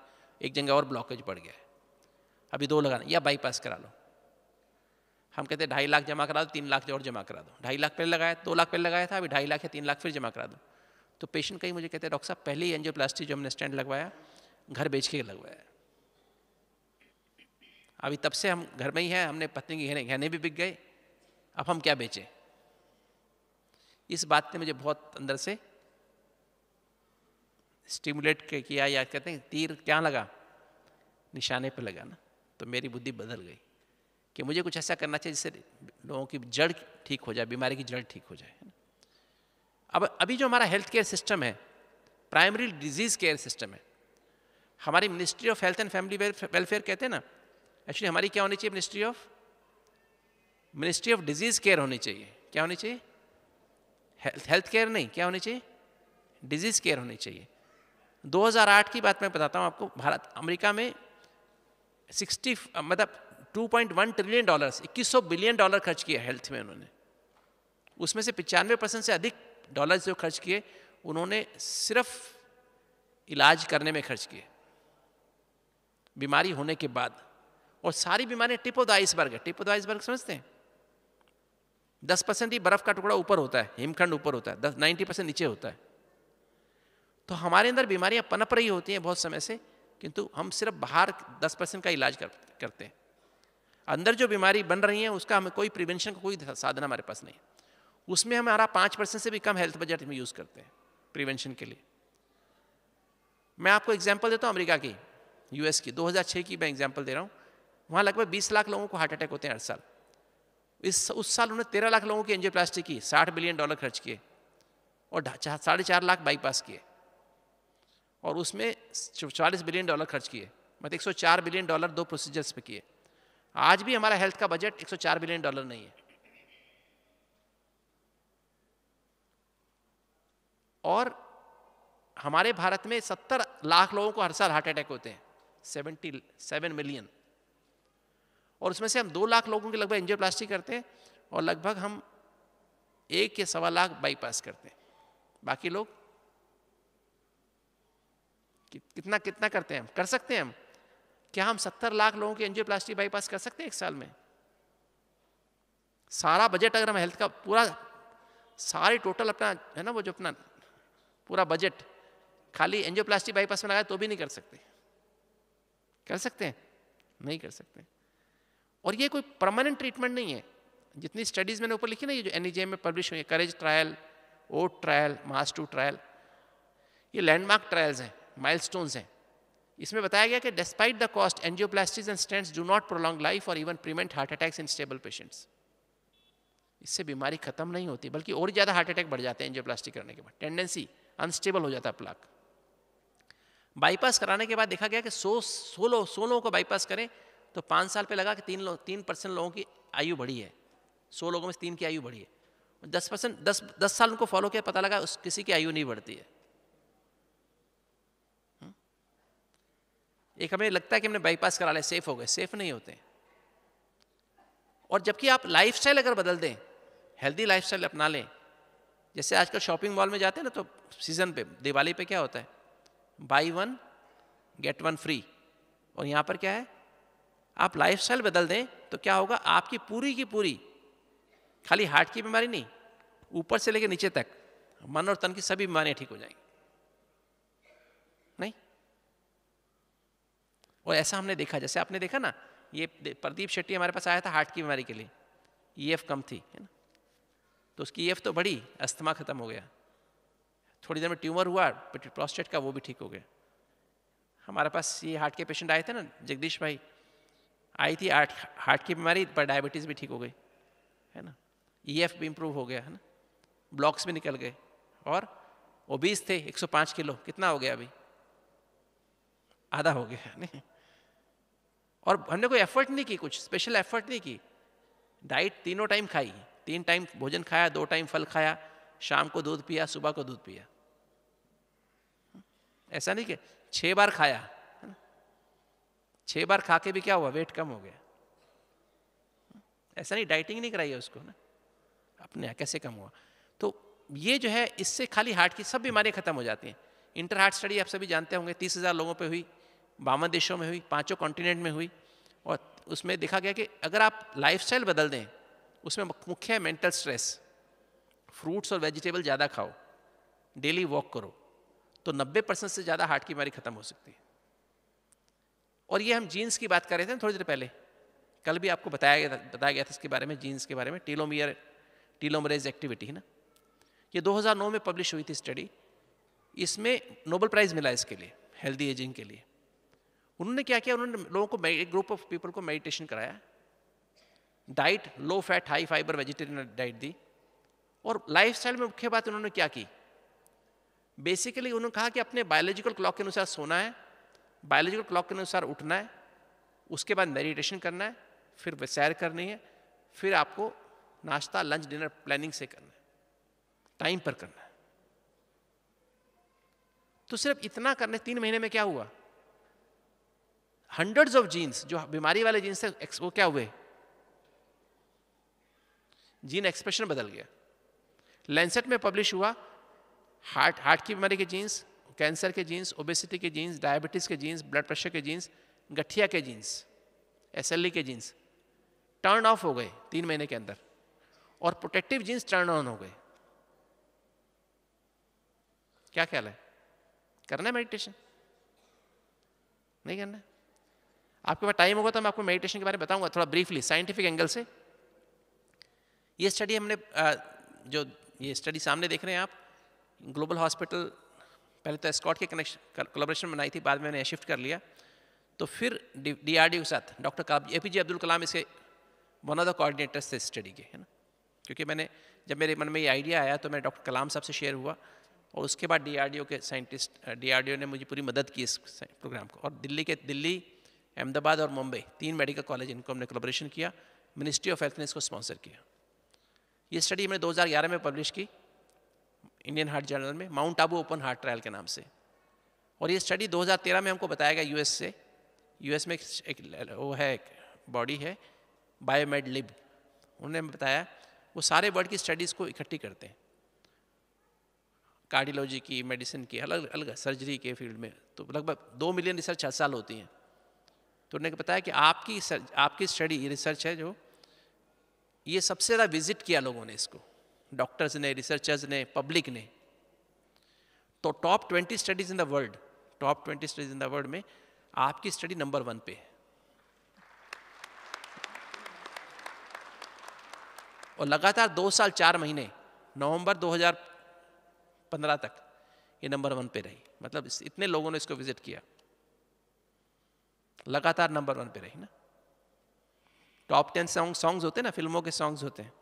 एक जगह और ब्लॉकेज बढ़ गया है अभी दो लगाना या बाईपास करा लो हम कहते हैं ढाई लाख जमा करा दो तीन लाख और जमा करा दो ढाई लाख पहले लगाया दो लाख पहले लगाया था अभी ढाई लाख या तीन लाख फिर जमा करा दो तो पेशेंट कहीं मुझे कहते हैं डॉक्टर साहब पहले ही एनजियोप्लास्टी जो हमने स्टैंड लगवाया घर बेच के लगवाया अभी तब से हम घर में ही हैं हमने पत्नी के गहने भी बिक गए अब हम क्या बेचें इस बात ने मुझे बहुत अंदर से स्टिमुलेट किया या कहते हैं तीर क्या लगा निशाने पर लगा ना तो मेरी बुद्धि बदल गई कि मुझे कुछ ऐसा करना चाहिए जिससे लोगों की जड़ ठीक हो जाए बीमारी की जड़ ठीक हो जाए है ना अब अभी जो हमारा हेल्थ केयर सिस्टम है प्राइमरी डिजीज़ केयर सिस्टम है हमारी ministry of health and family welfare कहते हैं ना एक्चुअली हमारी क्या होनी चाहिए ministry of ministry of disease care होनी चाहिए क्या होनी चाहिए हेल्थ केयर नहीं क्या होनी चाहिए डिजीज़ केयर होनी चाहिए 2008 की बात मैं बताता हूँ आपको भारत अमेरिका में 60 मतलब 2.1 ट्रिलियन डॉलर्स 2100 बिलियन डॉलर खर्च किया हेल्थ में उन्होंने उसमें से पचानवे परसेंट से अधिक डॉलर जो खर्च किए उन्होंने सिर्फ इलाज करने में खर्च किए बीमारी होने के बाद और सारी बीमारियाँ टिप ऑफ द आइसबर्ग है टिप ऑफ द आइसबर्ग समझते हैं दस परसेंट ही बर्फ का टुकड़ा ऊपर होता है हिमखंड ऊपर होता है दस नाइन्टी परसेंट नीचे होता है तो हमारे अंदर बीमारियां पनप रही होती हैं बहुत समय से किंतु हम सिर्फ बाहर दस परसेंट का इलाज कर, करते हैं अंदर जो बीमारी बन रही है उसका हमें कोई प्रिवेंशन का कोई साधन हमारे पास नहीं उसमें हमारा पाँच परसेंट से भी कम हेल्थ बजट में यूज़ करते हैं प्रिवेंशन के लिए मैं आपको एग्जाम्पल देता हूँ अमेरिका की यूएस की 2006 की मैं एग्जाम्पल दे रहा हूँ वहाँ लगभग 20 लाख लोगों को हार्ट अटैक होते हैं हर साल इस उस साल उन्होंने तेरह लाख लोगों की एंजियोप्लास्टी की साठ बिलियन डॉलर खर्च किए और साढ़े चार लाख बाईपास किए और उसमें चालीस बिलियन डॉलर खर्च किए मतलब एक बिलियन डॉलर दो प्रोसीजर्स पे किए आज भी हमारा हेल्थ का बजट 104 बिलियन डॉलर नहीं है और हमारे भारत में 70 लाख लोगों को हर साल हार्ट अटैक होते हैं 77 मिलियन और उसमें से हम दो लाख लोगों के लगभग एंजियो करते हैं और लगभग हम एक या सवा लाख बाईपास करते हैं बाकी लोग कितना कितना करते हैं हम कर सकते हैं हम क्या हम सत्तर लाख लोगों की प्लास्टिक बाईपास कर सकते हैं एक साल में सारा बजट अगर हम हेल्थ का पूरा सारी टोटल अपना है ना वो जो अपना पूरा बजट खाली प्लास्टिक बाईपास में लगाए तो भी नहीं कर सकते कर सकते हैं नहीं कर सकते और ये कोई परमानेंट ट्रीटमेंट नहीं है जितनी स्टडीज़ मैंने ऊपर लिखी ना ये जो एन e में पब्लिश हुई है courage trial OAT trial MASS two trial ये लैंडमार्क ट्रायल्स हैं माइल हैं इसमें बताया गया कि despite the cost angioplasties and stents do not prolong life और even prevent heart attacks in stable patients इससे बीमारी खत्म नहीं होती बल्कि और ज़्यादा हार्ट अटैक बढ़ जाते हैं एनजियोप्लास्टिक करने के बाद टेंडेंसी अनस्टेबल हो जाता है प्लाक बाईपास कराने के बाद देखा गया कि सो सोलो सोलो को बाईपास करें तो पाँच साल पे लगा कि तीन लोग तीन परसेंट लोगों की आयु बढ़ी है सौ लोगों में से तीन की आयु बढ़ी है दस परसेंट दस दस साल उनको फॉलो किया पता लगा उस किसी की आयु नहीं बढ़ती है हम्म? एक हमें लगता है कि हमने बाईपास करा लिया सेफ हो गए सेफ नहीं होते और जबकि आप लाइफस्टाइल अगर बदल दें हेल्दी लाइफस्टाइल अपना लें जैसे आजकल शॉपिंग मॉल में जाते हैं ना तो सीज़न पे दिवाली पे क्या होता है buy one get one free और यहाँ पर क्या है आप लाइफ बदल दें तो क्या होगा आपकी पूरी की पूरी खाली हार्ट की बीमारी नहीं ऊपर से लेकर नीचे तक मन और तन की सभी बीमारियां ठीक हो जाएंगी नहीं और ऐसा हमने देखा जैसे आपने देखा ना ये प्रदीप शेट्टी हमारे पास आया था हार्ट की बीमारी के लिए ई e कम थी है ना तो उसकी ई e तो बड़ी अस्थमा खत्म हो गया थोड़ी देर में ट्यूमर हुआ प्रोस्टेट का वो भी ठीक हो गया हमारे पास ये हार्ट के पेशेंट आए थे ना जगदीश भाई आई थी हार्ट हार्ट की बीमारी पर डायबिटीज़ भी ठीक हो गई है ना ई e एफ भी इम्प्रूव हो गया है ना ब्लॉक्स भी निकल गए और ओबीस थे 105 किलो कितना हो गया अभी आधा हो गया है नहीं और हमने कोई एफर्ट नहीं की कुछ स्पेशल एफर्ट नहीं की डाइट तीनों टाइम खाई तीन टाइम भोजन खाया दो टाइम फल खाया शाम को दूध पिया सुबह को दूध पिया ऐसा नहीं कि छः बार खाया छह बार खा के भी क्या हुआ वेट कम हो गया ऐसा नहीं डाइटिंग नहीं कराई है उसको ना अपने यहाँ कैसे कम हुआ तो ये जो है इससे खाली हार्ट की सब बीमारियाँ खत्म हो जाती हैं इंटर हार्ट स्टडी आप सभी जानते होंगे तीस हज़ार लोगों पे हुई बावन देशों में हुई पांचों कॉन्टिनेंट में हुई और उसमें देखा गया कि अगर आप लाइफ बदल दें उसमें मुख्य है मेंटल स्ट्रेस फ्रूट्स और वेजिटेबल ज़्यादा खाओ डेली वॉक करो तो 90 परसेंट से ज़्यादा हार्ट की बीमारी खत्म हो सकती है और ये हम जीन्स की बात कर रहे थे थोड़ी देर पहले कल भी आपको बताया गया था बताया गया था इसके बारे में जीन्स के बारे में टीलोमियर टीलोमरेज एक्टिविटी है ना ये 2009 में पब्लिश हुई थी स्टडी इसमें नोबल प्राइज़ मिला इसके लिए हेल्दी एजिंग के लिए उन्होंने क्या किया उन्होंने लोगों को एक ग्रुप ऑफ पीपल को मेडिटेशन कराया diet low fat high fibre vegetarian diet दी और लाइफ में मुख्य बात उन्होंने क्या की बेसिकली उन्होंने कहा कि अपने बायोलॉजिकल क्लॉक के अनुसार सोना है बायोलॉजिकल क्लॉक के अनुसार उठना है उसके बाद मेडिटेशन करना है फिर सैर करनी है फिर आपको नाश्ता लंच डिनर प्लानिंग से करना है टाइम पर करना है तो सिर्फ इतना करने तीन महीने में क्या हुआ हंड्रेड्स ऑफ जीन्स जो बीमारी वाले जीन्स थे वो क्या हुए जीन एक्सप्रेशन बदल गया लेंसेट में पब्लिश हुआ हार्ट हार्ट की बीमारी के जीन्स कैंसर के जीन्स ओबेसिटी के जीन्स डायबिटीज़ के जीन्स ब्लड प्रेशर के जीन्स गठिया के जीन्स एस e के जीन्स टर्न ऑफ हो गए तीन महीने के अंदर और प्रोटेक्टिव जीन्स टर्न ऑन हो गए क्या ख्याल है करना है मेडिटेशन नहीं करना है आपके पास टाइम होगा तो मैं आपको मेडिटेशन के बारे में बताऊंगा थोड़ा ब्रीफली साइंटिफिक एंगल से ये स्टडी हमने जो ये स्टडी सामने देख रहे हैं आप ग्लोबल हॉस्पिटल पहले तो स्कॉट के कनेक्शन कोलाब्रेशन बनाई थी बाद में मैंने शिफ्ट कर लिया तो फिर डी आर डी के साथ doctor A P J Abdul Kalam इसके वन ऑफ द कोऑर्डिनेटर्स थे स्टडी के है ना क्योंकि मैंने जब मेरे मन में ये आइडिया आया तो मैं डॉक्टर कलाम साहब से शेयर हुआ और उसके बाद ओ के साइंटिस्ट ओ ने मुझे पूरी मदद की इस प्रोग्राम को और दिल्ली के दिल्ली अहमदाबाद और मुंबई तीन मेडिकल कॉलेज इनको हमने कोलाब्रेशन किया मिनिस्ट्री ऑफ हेल्थ ने इसको स्पॉन्सर किया ये स्टडी हमने 2011 में पब्लिश की इंडियन हार्ट जर्नल में Mount Abu open heart trial के नाम से और ये स्टडी 2013 में हमको बताया गया यूएस से यूएस में एक वो है एक बॉडी है बायोमेड लिब उन्होंने बताया वो सारे वर्ड की स्टडीज़ को इकट्ठी करते हैं कार्डियोलॉजी की मेडिसिन की अलग अलग सर्जरी के फील्ड में तो लगभग दो मिलियन रिसर्च हर साल होती हैं तो उन्होंने बताया कि आपकी आपकी स्टडी रिसर्च है जो ये सबसे ज़्यादा विजिट किया लोगों ने इसको डॉक्टर्स ने रिसर्चर्स ने पब्लिक ने तो top twenty studies in the world top twenty studies in the world में आपकी स्टडी नंबर वन पे है और लगातार दो साल चार महीने नवंबर 2015 तक ये नंबर वन पे रही मतलब इतने लोगों ने इसको विजिट किया लगातार नंबर वन पे रही ना टॉप टेन सॉन्ग सॉन्ग्स होते हैं ना फिल्मों के सॉन्ग्स होते हैं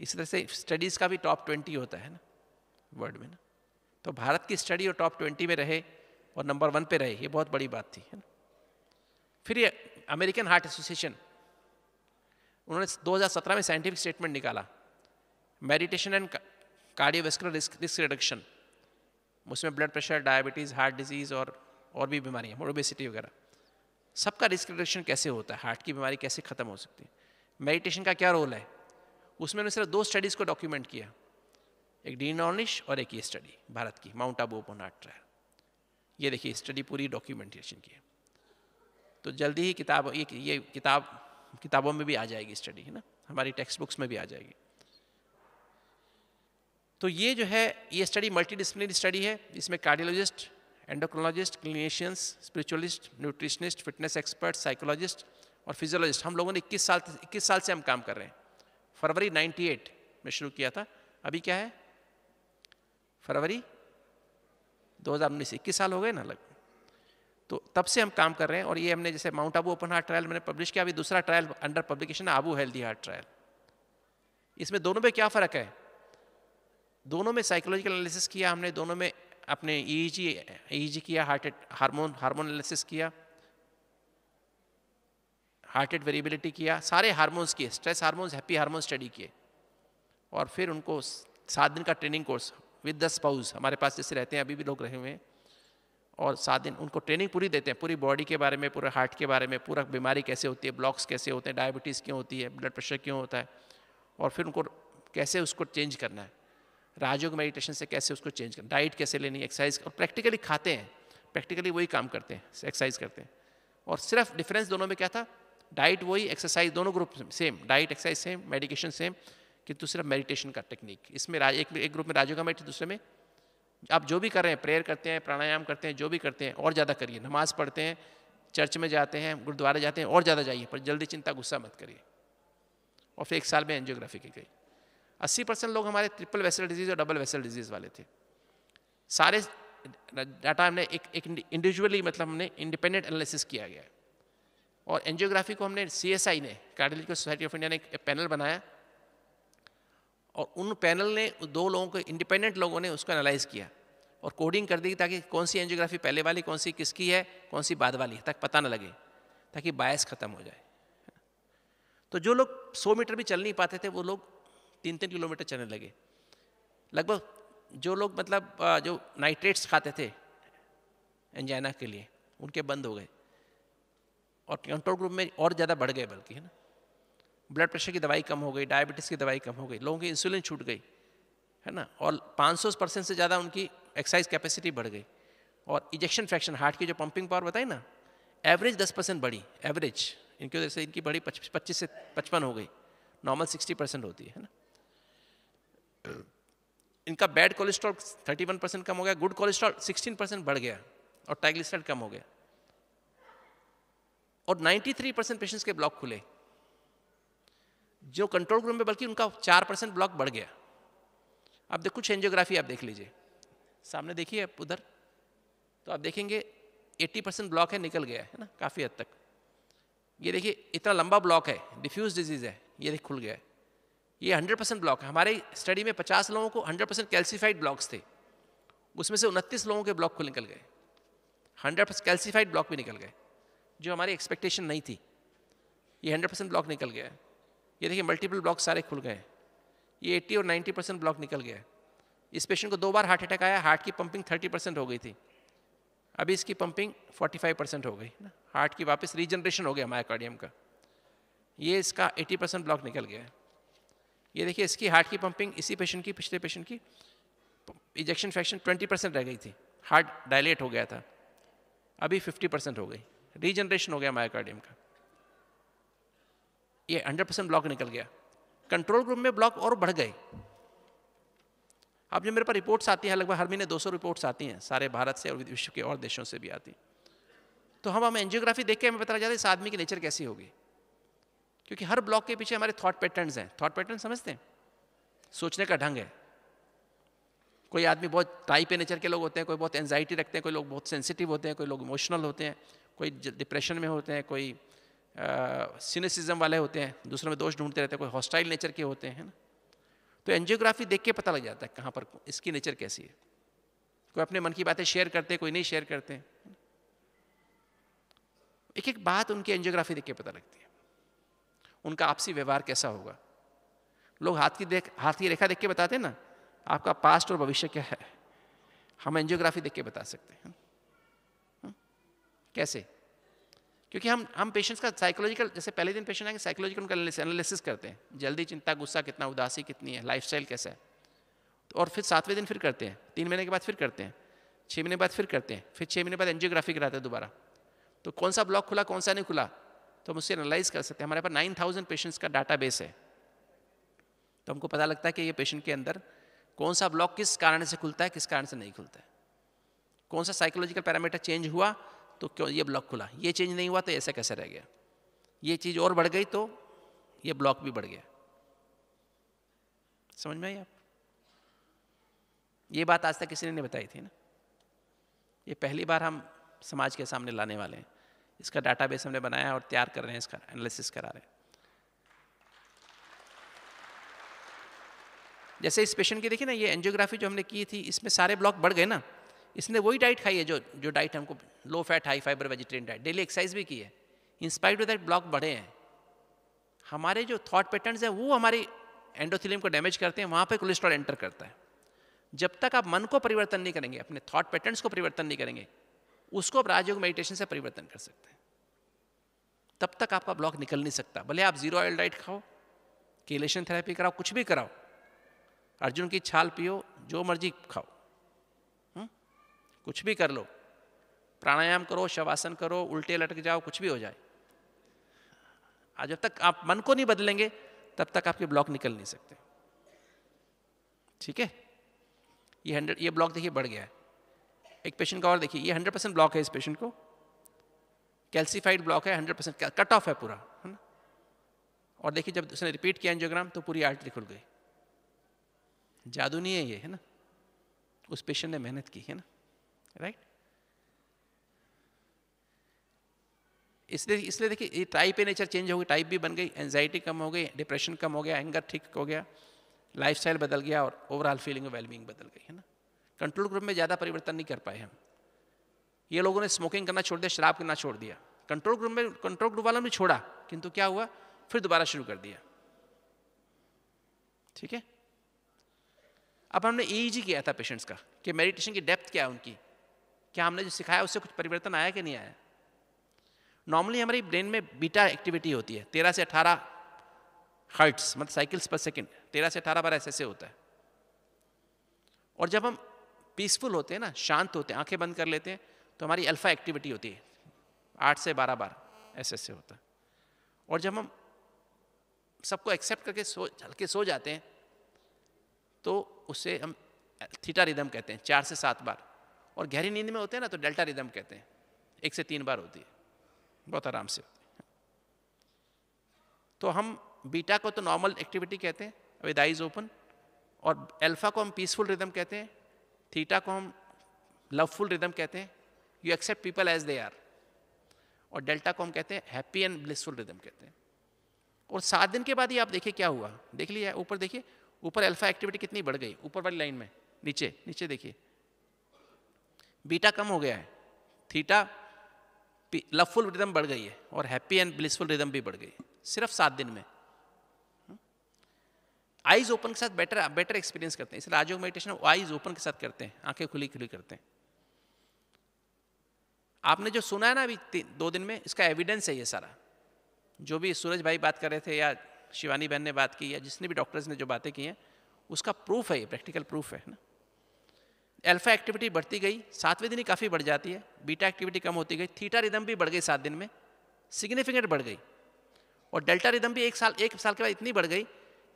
इसी तरह से स्टडीज़ का भी टॉप ट्वेंटी होता है ना वर्ल्ड में ना तो भारत की स्टडी और टॉप ट्वेंटी में रहे और नंबर वन पे रहे ये बहुत बड़ी बात थी है ना फिर ये अमेरिकन हार्ट एसोसिएशन उन्होंने 2017 में साइंटिफिक स्टेटमेंट निकाला meditation and cardiovascular risk risk reduction उसमें blood pressure diabetes heart disease और और भी बीमारियाँ मोडोबेसिटी वगैरह सबका रिस्क रिडक्शन कैसे होता है हार्ट की बीमारी कैसे ख़त्म हो सकती है मेडिटेशन का क्या रोल है उसमें मैंने सिर्फ दो स्टडीज़ को डॉक्यूमेंट किया एक डी नॉनिश और एक ये स्टडी भारत की Mount Abu open heart trial ये देखिए स्टडी पूरी डॉक्यूमेंटेशन की है तो जल्दी ही किताब ये ये किताब किताबों में भी आ जाएगी स्टडी है ना हमारी टेक्स्ट बुक्स में भी आ जाएगी तो ये जो है ये स्टडी मल्टीडिसिप्लिनरी स्टडी है इसमें cardiologist endocrinologist clinicians spiritualist nutritionist fitness expert psychologist और फिजियोलॉजिस्ट हम लोगों ने 21 साल 21 साल से हम काम कर रहे हैं फरवरी 98 में शुरू किया था अभी क्या है फरवरी 2019 इक्कीस साल हो गए ना लगभग तो तब से हम काम कर रहे हैं और ये हमने जैसे Mount Abu open heart trial मैंने पब्लिश किया अभी दूसरा ट्रायल अंडर पब्लिकेशन है आबू हेल्दी हार्ट ट्रायल इसमें दोनों में क्या फ़र्क है दोनों में साइकोलॉजिकल एनालिसिस किया हमने दोनों में अपने E e G e e किया हार्ट हार्मोन हार्मोन एनालिसिस किया हार्ट रेट वेरिएबिलिटी किया सारे हार्मोन्स किए stress hormones happy hormone study किए और फिर उनको सात दिन का training course with the spouse हमारे पास जैसे रहते हैं अभी भी लोग रहे हुए हैं और सात दिन उनको ट्रेनिंग पूरी देते हैं पूरी बॉडी के बारे में पूरे हार्ट के बारे में पूरा बीमारी कैसे होती है ब्लॉक्स कैसे होते हैं डायबिटीज़ क्यों होती है ब्लड प्रेशर क्यों होता है और फिर उनको कैसे उसको चेंज करना है राजयोग मेडिटेशन से कैसे उसको चेंज करना डाइट कैसे लेनी एक्सरसाइज और प्रैक्टिकली खाते हैं प्रैक्टिकली वही काम करते हैं एक्सरसाइज करते हैं और सिर्फ डिफरेंस दोनों में क्या था डाइट वही एक्सरसाइज दोनों group same diet exercise same medication same किंतु सिर्फ मेडिटेशन का टेक्निक इसमें एक एक ग्रुप में राजयोग का मेडिटेशन दूसरे में आप जो भी कर रहे हैं प्रेयर करते हैं प्राणायाम करते हैं जो भी करते हैं और ज़्यादा करिए नमाज पढ़ते हैं चर्च में जाते हैं गुरुद्वारा जाते हैं और ज़्यादा जाइए पर जल्दी चिंता गुस्सा मत करिए और फिर एक साल में एनजियोग्राफी की गई अस्सी परसेंट लोग हमारे ट्रिपल वेसल डिजीज़ और डबल वेसल डिजीज़ वाले थे सारे डाटा हमने एक एक इंडिविजुअली मतलब हमने इंडिपेंडेंट एनालिसिस किया गया और एनजियोग्राफी को हमने सी ने कार्डियोलॉजिकल सोसाइटी ऑफ इंडिया ने एक पैनल बनाया और उन पैनल ने दो लोगों को इंडिपेंडेंट लोगों ने उसको एनालाइज किया और कोडिंग कर दी ताकि कौन सी एनजियोग्राफी पहले वाली कौन सी किसकी है कौन सी बाद वाली है ताकि पता ना लगे ताकि बायस खत्म हो जाए तो जो लोग सौ मीटर भी चल नहीं पाते थे वो लोग तीन तीन किलोमीटर चलने लगे लगभग जो लोग मतलब जो नाइट्रेट्स खाते थे एंजाइना के लिए उनके बंद हो गए और कंट्रोल ग्रुप में और ज़्यादा बढ़ गए बल्कि है ना ब्लड प्रेशर की दवाई कम हो गई डायबिटीज़ की दवाई कम हो गई लोगों की इंसुलिन छूट गई है ना और 500 परसेंट से ज़्यादा उनकी एक्सरसाइज कैपेसिटी बढ़ गई और इजेक्शन फ्रैक्शन हार्ट की जो पंपिंग पावर बताई ना एवरेज 10 परसेंट बढ़ी एवरेज इनकी वजह से इनकी बढ़ी पच्चीस से पचपन हो गई नॉर्मल सिक्सटी परसेंट होती है ना इनका bad cholesterol thirty one percent कम हो गया गुड कोलेस्ट्रॉल सिक्सटीन परसेंट बढ़ गया और टाइग्लिसराइड कम हो गया और 93 परसेंट पेशेंट्स के ब्लॉक खुले जो कंट्रोल ग्रुप में बल्कि उनका चार परसेंट ब्लॉक बढ़ गया आप देख कुछ एंजियोग्राफी आप देख लीजिए सामने देखिए आप उधर तो आप देखेंगे 80 परसेंट ब्लॉक है निकल गया है ना काफ़ी हद तक ये देखिए इतना लंबा ब्लॉक है डिफ्यूज डिजीज़ है ये देख खुल गया ये 100 परसेंट ब्लॉक है हमारे स्टडी में 50 लोगों को 100 परसेंट कैल्सीफाइड ब्लॉक्स थे उसमें से उनतीस लोगों के ब्लॉक खुल निकल गए 100 परसेंट कैल्सीफाइड ब्लॉक भी निकल गए जो हमारी एक्सपेक्टेशन नहीं थी ये हंड्रेड परसेंट ब्लॉक निकल गया है ये देखिए मल्टीपल ब्लॉक सारे खुल गए हैं ये एट्टी और नाइन्टी परसेंट ब्लॉक निकल गया है इस पेशेंट को दो बार हार्ट अटैक आया हार्ट की पंपिंग थर्टी परसेंट हो गई थी अभी इसकी पंपिंग फोर्टी फाइव परसेंट हो गई ना हार्ट की वापस रीजनरेशन हो गया मायाकार्डियम का ये इसका एटी परसेंट ब्लॉक निकल गया है ये देखिए इसकी हार्ट की पंपिंग इसी पेशेंट की पिछले पेशेंट की इजेक्शन फ्रैक्शन ट्वेंटी परसेंट रह गई थी हार्ट डायलेट हो गया था अभी फिफ्टी परसेंट हो गई रीजनरेशन हो गया मायोकार्डियम का ये 100 परसेंट ब्लॉक निकल गया कंट्रोल ग्रुप में ब्लॉक और बढ़ गए अब जो मेरे पास रिपोर्ट्स आती हैं लगभग हर महीने 200 रिपोर्ट्स आती हैं सारे भारत से और विश्व के और देशों से भी आती तो हम हम एनजियोग्राफी देख के हमें पता लग जाता है इस आदमी की नेचर कैसी होगी क्योंकि हर ब्लॉक के पीछे हमारे थॉट पैटर्न्स हैं थॉट पैटर्न समझते हैं सोचने का ढंग है कोई आदमी बहुत टाइप ए नेचर के लोग होते हैं कोई बहुत एनजाइटी रखते हैं कोई लोग बहुत सेंसिटिव होते हैं कोई लोग इमोशनल होते हैं कोई डिप्रेशन में होते हैं कोई सिनेसिज्म वाले होते हैं दूसरों में दोष ढूंढते रहते हैं कोई हॉस्टाइल नेचर के होते हैं ना तो एनजियोग्राफी देख के पता लग जाता है कहाँ पर इसकी नेचर कैसी है कोई अपने मन की बातें शेयर करते हैं कोई नहीं शेयर करते हैं एक एक बात उनकी एनजियोग्राफी देख के पता लगती है उनका आपसी व्यवहार कैसा होगा लोग हाथ की देख हाथ की रेखा देख के बताते हैं ना आपका पास्ट और भविष्य क्या है हम एंजियोग्राफी देख के बता सकते हैं हम्म? कैसे क्योंकि हम हम पेशेंट्स का साइकोलॉजिकल जैसे पहले दिन पेशेंट आएंगे साइकोलॉजिकल उनका एनालिसिस करते हैं जल्दी चिंता गुस्सा कितना उदासी कितनी है स्टाइल कैसा है तो और फिर सातवें दिन फिर करते हैं तीन महीने के बाद फिर करते हैं छः महीने बाद फिर करते हैं फिर छः महीने बाद एनजियोग्राफी कराते हैं दोबारा तो कौन सा ब्लॉक खुला कौन सा नहीं खुला तो हम उससे एनालाइज कर सकते हैं हमारे पास नाइन थाउजेंड पेशेंट्स का डाटा बेस है तो हमको पता लगता है कि ये पेशेंट के अंदर कौन सा ब्लॉक किस कारण से खुलता है किस कारण से नहीं खुलता है कौन सा साइकोलॉजिकल पैरामीटर चेंज हुआ तो क्यों ये ब्लॉक खुला ये चेंज नहीं हुआ तो ऐसे कैसे रह गया ये चीज़ और बढ़ गई तो ये ब्लॉक भी बढ़ गया समझ में आई आप ये बात आज तक किसी ने नहीं बताई थी ना ये पहली बार हम समाज के सामने लाने वाले हैं इसका डाटाबेस हमने बनाया और तैयार कर रहे हैं इसका एनालिसिस करा रहे हैं जैसे इस पेशेंट की देखिए ना ये एंजियोग्राफी जो हमने की थी इसमें सारे ब्लॉक बढ़ गए ना इसने वही डाइट खाई है जो जो डाइट हमको low fat high fibre vegetarian diet daily exercise भी की है इंस्पाइट ऑफ दैट ब्लॉक बढ़े हैं हमारे जो थॉट पैटर्न्स हैं वो हमारी एंडोथिलियम को डैमेज करते हैं वहाँ पर कोलेस्ट्रॉल एंटर करता है जब तक आप मन को परिवर्तन नहीं करेंगे अपने थॉट पैटर्न्स को परिवर्तन नहीं करेंगे उसको आप राजयोग मेडिटेशन से परिवर्तन कर सकते हैं तब तक आपका ब्लॉक निकल नहीं सकता भले आप जीरो ऑयल डाइट खाओ केलेशन थेरेपी कराओ कुछ भी कराओ अर्जुन की छाल पियो जो मर्जी खाओ हुँ? हम्म? कुछ भी कर लो प्राणायाम करो शवासन करो उल्टे लटक जाओ कुछ भी हो जाए आज जब तक आप मन को नहीं बदलेंगे तब तक आपके ब्लॉक निकल नहीं सकते ठीक है ये हंड्रेड ये ब्लॉक देखिए बढ़ गया है एक पेशेंट का और देखिए ये हंड्रेड परसेंट ब्लॉक है इस पेशेंट को कैल्सीफाइड ब्लॉक है हंड्रेड परसेंट कट ऑफ है पूरा है ना और देखिए जब उसने रिपीट किया एंजियोग्राम तो पूरी आर्टरी खुल गई जादू नहीं है ये है ना उस पेशेंट ने मेहनत की है ना राइट इसलिए इसलिए देखिए ये टाइप ए नेचर चेंज हो गई टाइप भी बन गई एनजाइटी कम हो गई डिप्रेशन कम हो गया एंगर ठीक हो गया लाइफस्टाइल बदल गया और ओवरऑल फीलिंग वेलबींग बदल गई है ना कंट्रोल ग्रुप में ज़्यादा परिवर्तन नहीं कर पाए हम ये लोगों ने स्मोकिंग करना छोड़ दिया शराब करना छोड़ दिया कंट्रोल ग्रुप में कंट्रोल ग्रुप वालों ने छोड़ा किंतु क्या हुआ फिर दोबारा शुरू कर दिया ठीक है अब हमने ई e किया था पेशेंट्स का कि मेडिटेशन की डेप्थ क्या है उनकी क्या हमने जो सिखाया उससे कुछ परिवर्तन आया कि नहीं आया नॉर्मली हमारी ब्रेन में बीटा एक्टिविटी होती है तेरह से अठारह हर्ट्स मतलब साइकिल्स पर सेकेंड तेरह से अठारह बार ऐसे ऐसे होता है और जब हम पीसफुल होते हैं ना शांत होते हैं आंखें बंद कर लेते हैं तो हमारी अल्फा एक्टिविटी होती है आठ से बारह बार ऐसे ऐसे होता है और जब हम सबको एक्सेप्ट करके सो हल्के सो जाते हैं तो उसे हम थीटा रिदम कहते हैं चार से सात बार और गहरी नींद में होते हैं ना तो डेल्टा रिदम कहते हैं एक से तीन बार होती है बहुत आराम से होती है तो हम बीटा को तो नॉर्मल एक्टिविटी कहते हैं विद आइज ओपन और अल्फा को हम पीसफुल रिदम कहते हैं थीटा को हम लवफुल रिदम कहते हैं you accept people as they are और डेल्टा को हम कहते हैं हैप्पी एंड ब्लिसफुल रिदम कहते हैं और सात दिन के बाद ही आप देखिए क्या हुआ देख लिया ऊपर देखिए ऊपर अल्फा एक्टिविटी कितनी बढ़ गई ऊपर वाली लाइन में नीचे नीचे देखिए बीटा कम हो गया है थीटा लवफुल रिदम बढ़ गई है और हैप्पी एंड ब्लिसफुल रिदम भी बढ़ गई सिर्फ सात दिन में आईज ओपन के साथ बेटर बेटर एक्सपीरियंस करते हैं इसलिए आज मेडिटेशन आईज ओपन के साथ करते हैं आंखें खुली खुली करते हैं आपने जो सुना है ना अभी दो दिन में इसका एविडेंस है ये सारा जो भी सूरज भाई बात कर रहे थे या शिवानी बहन ने बात की या जिसने भी डॉक्टर्स ने जो बातें की हैं उसका प्रूफ है ये प्रैक्टिकल प्रूफ है ना अल्फा एक्टिविटी बढ़ती गई सातवें दिन ही काफ़ी बढ़ जाती है बीटा एक्टिविटी कम होती गई थीटा रिदम भी बढ़ गई सात दिन में सिग्निफिकेंट बढ़ गई और डेल्टा रिदम भी एक साल एक साल के बाद इतनी बढ़ गई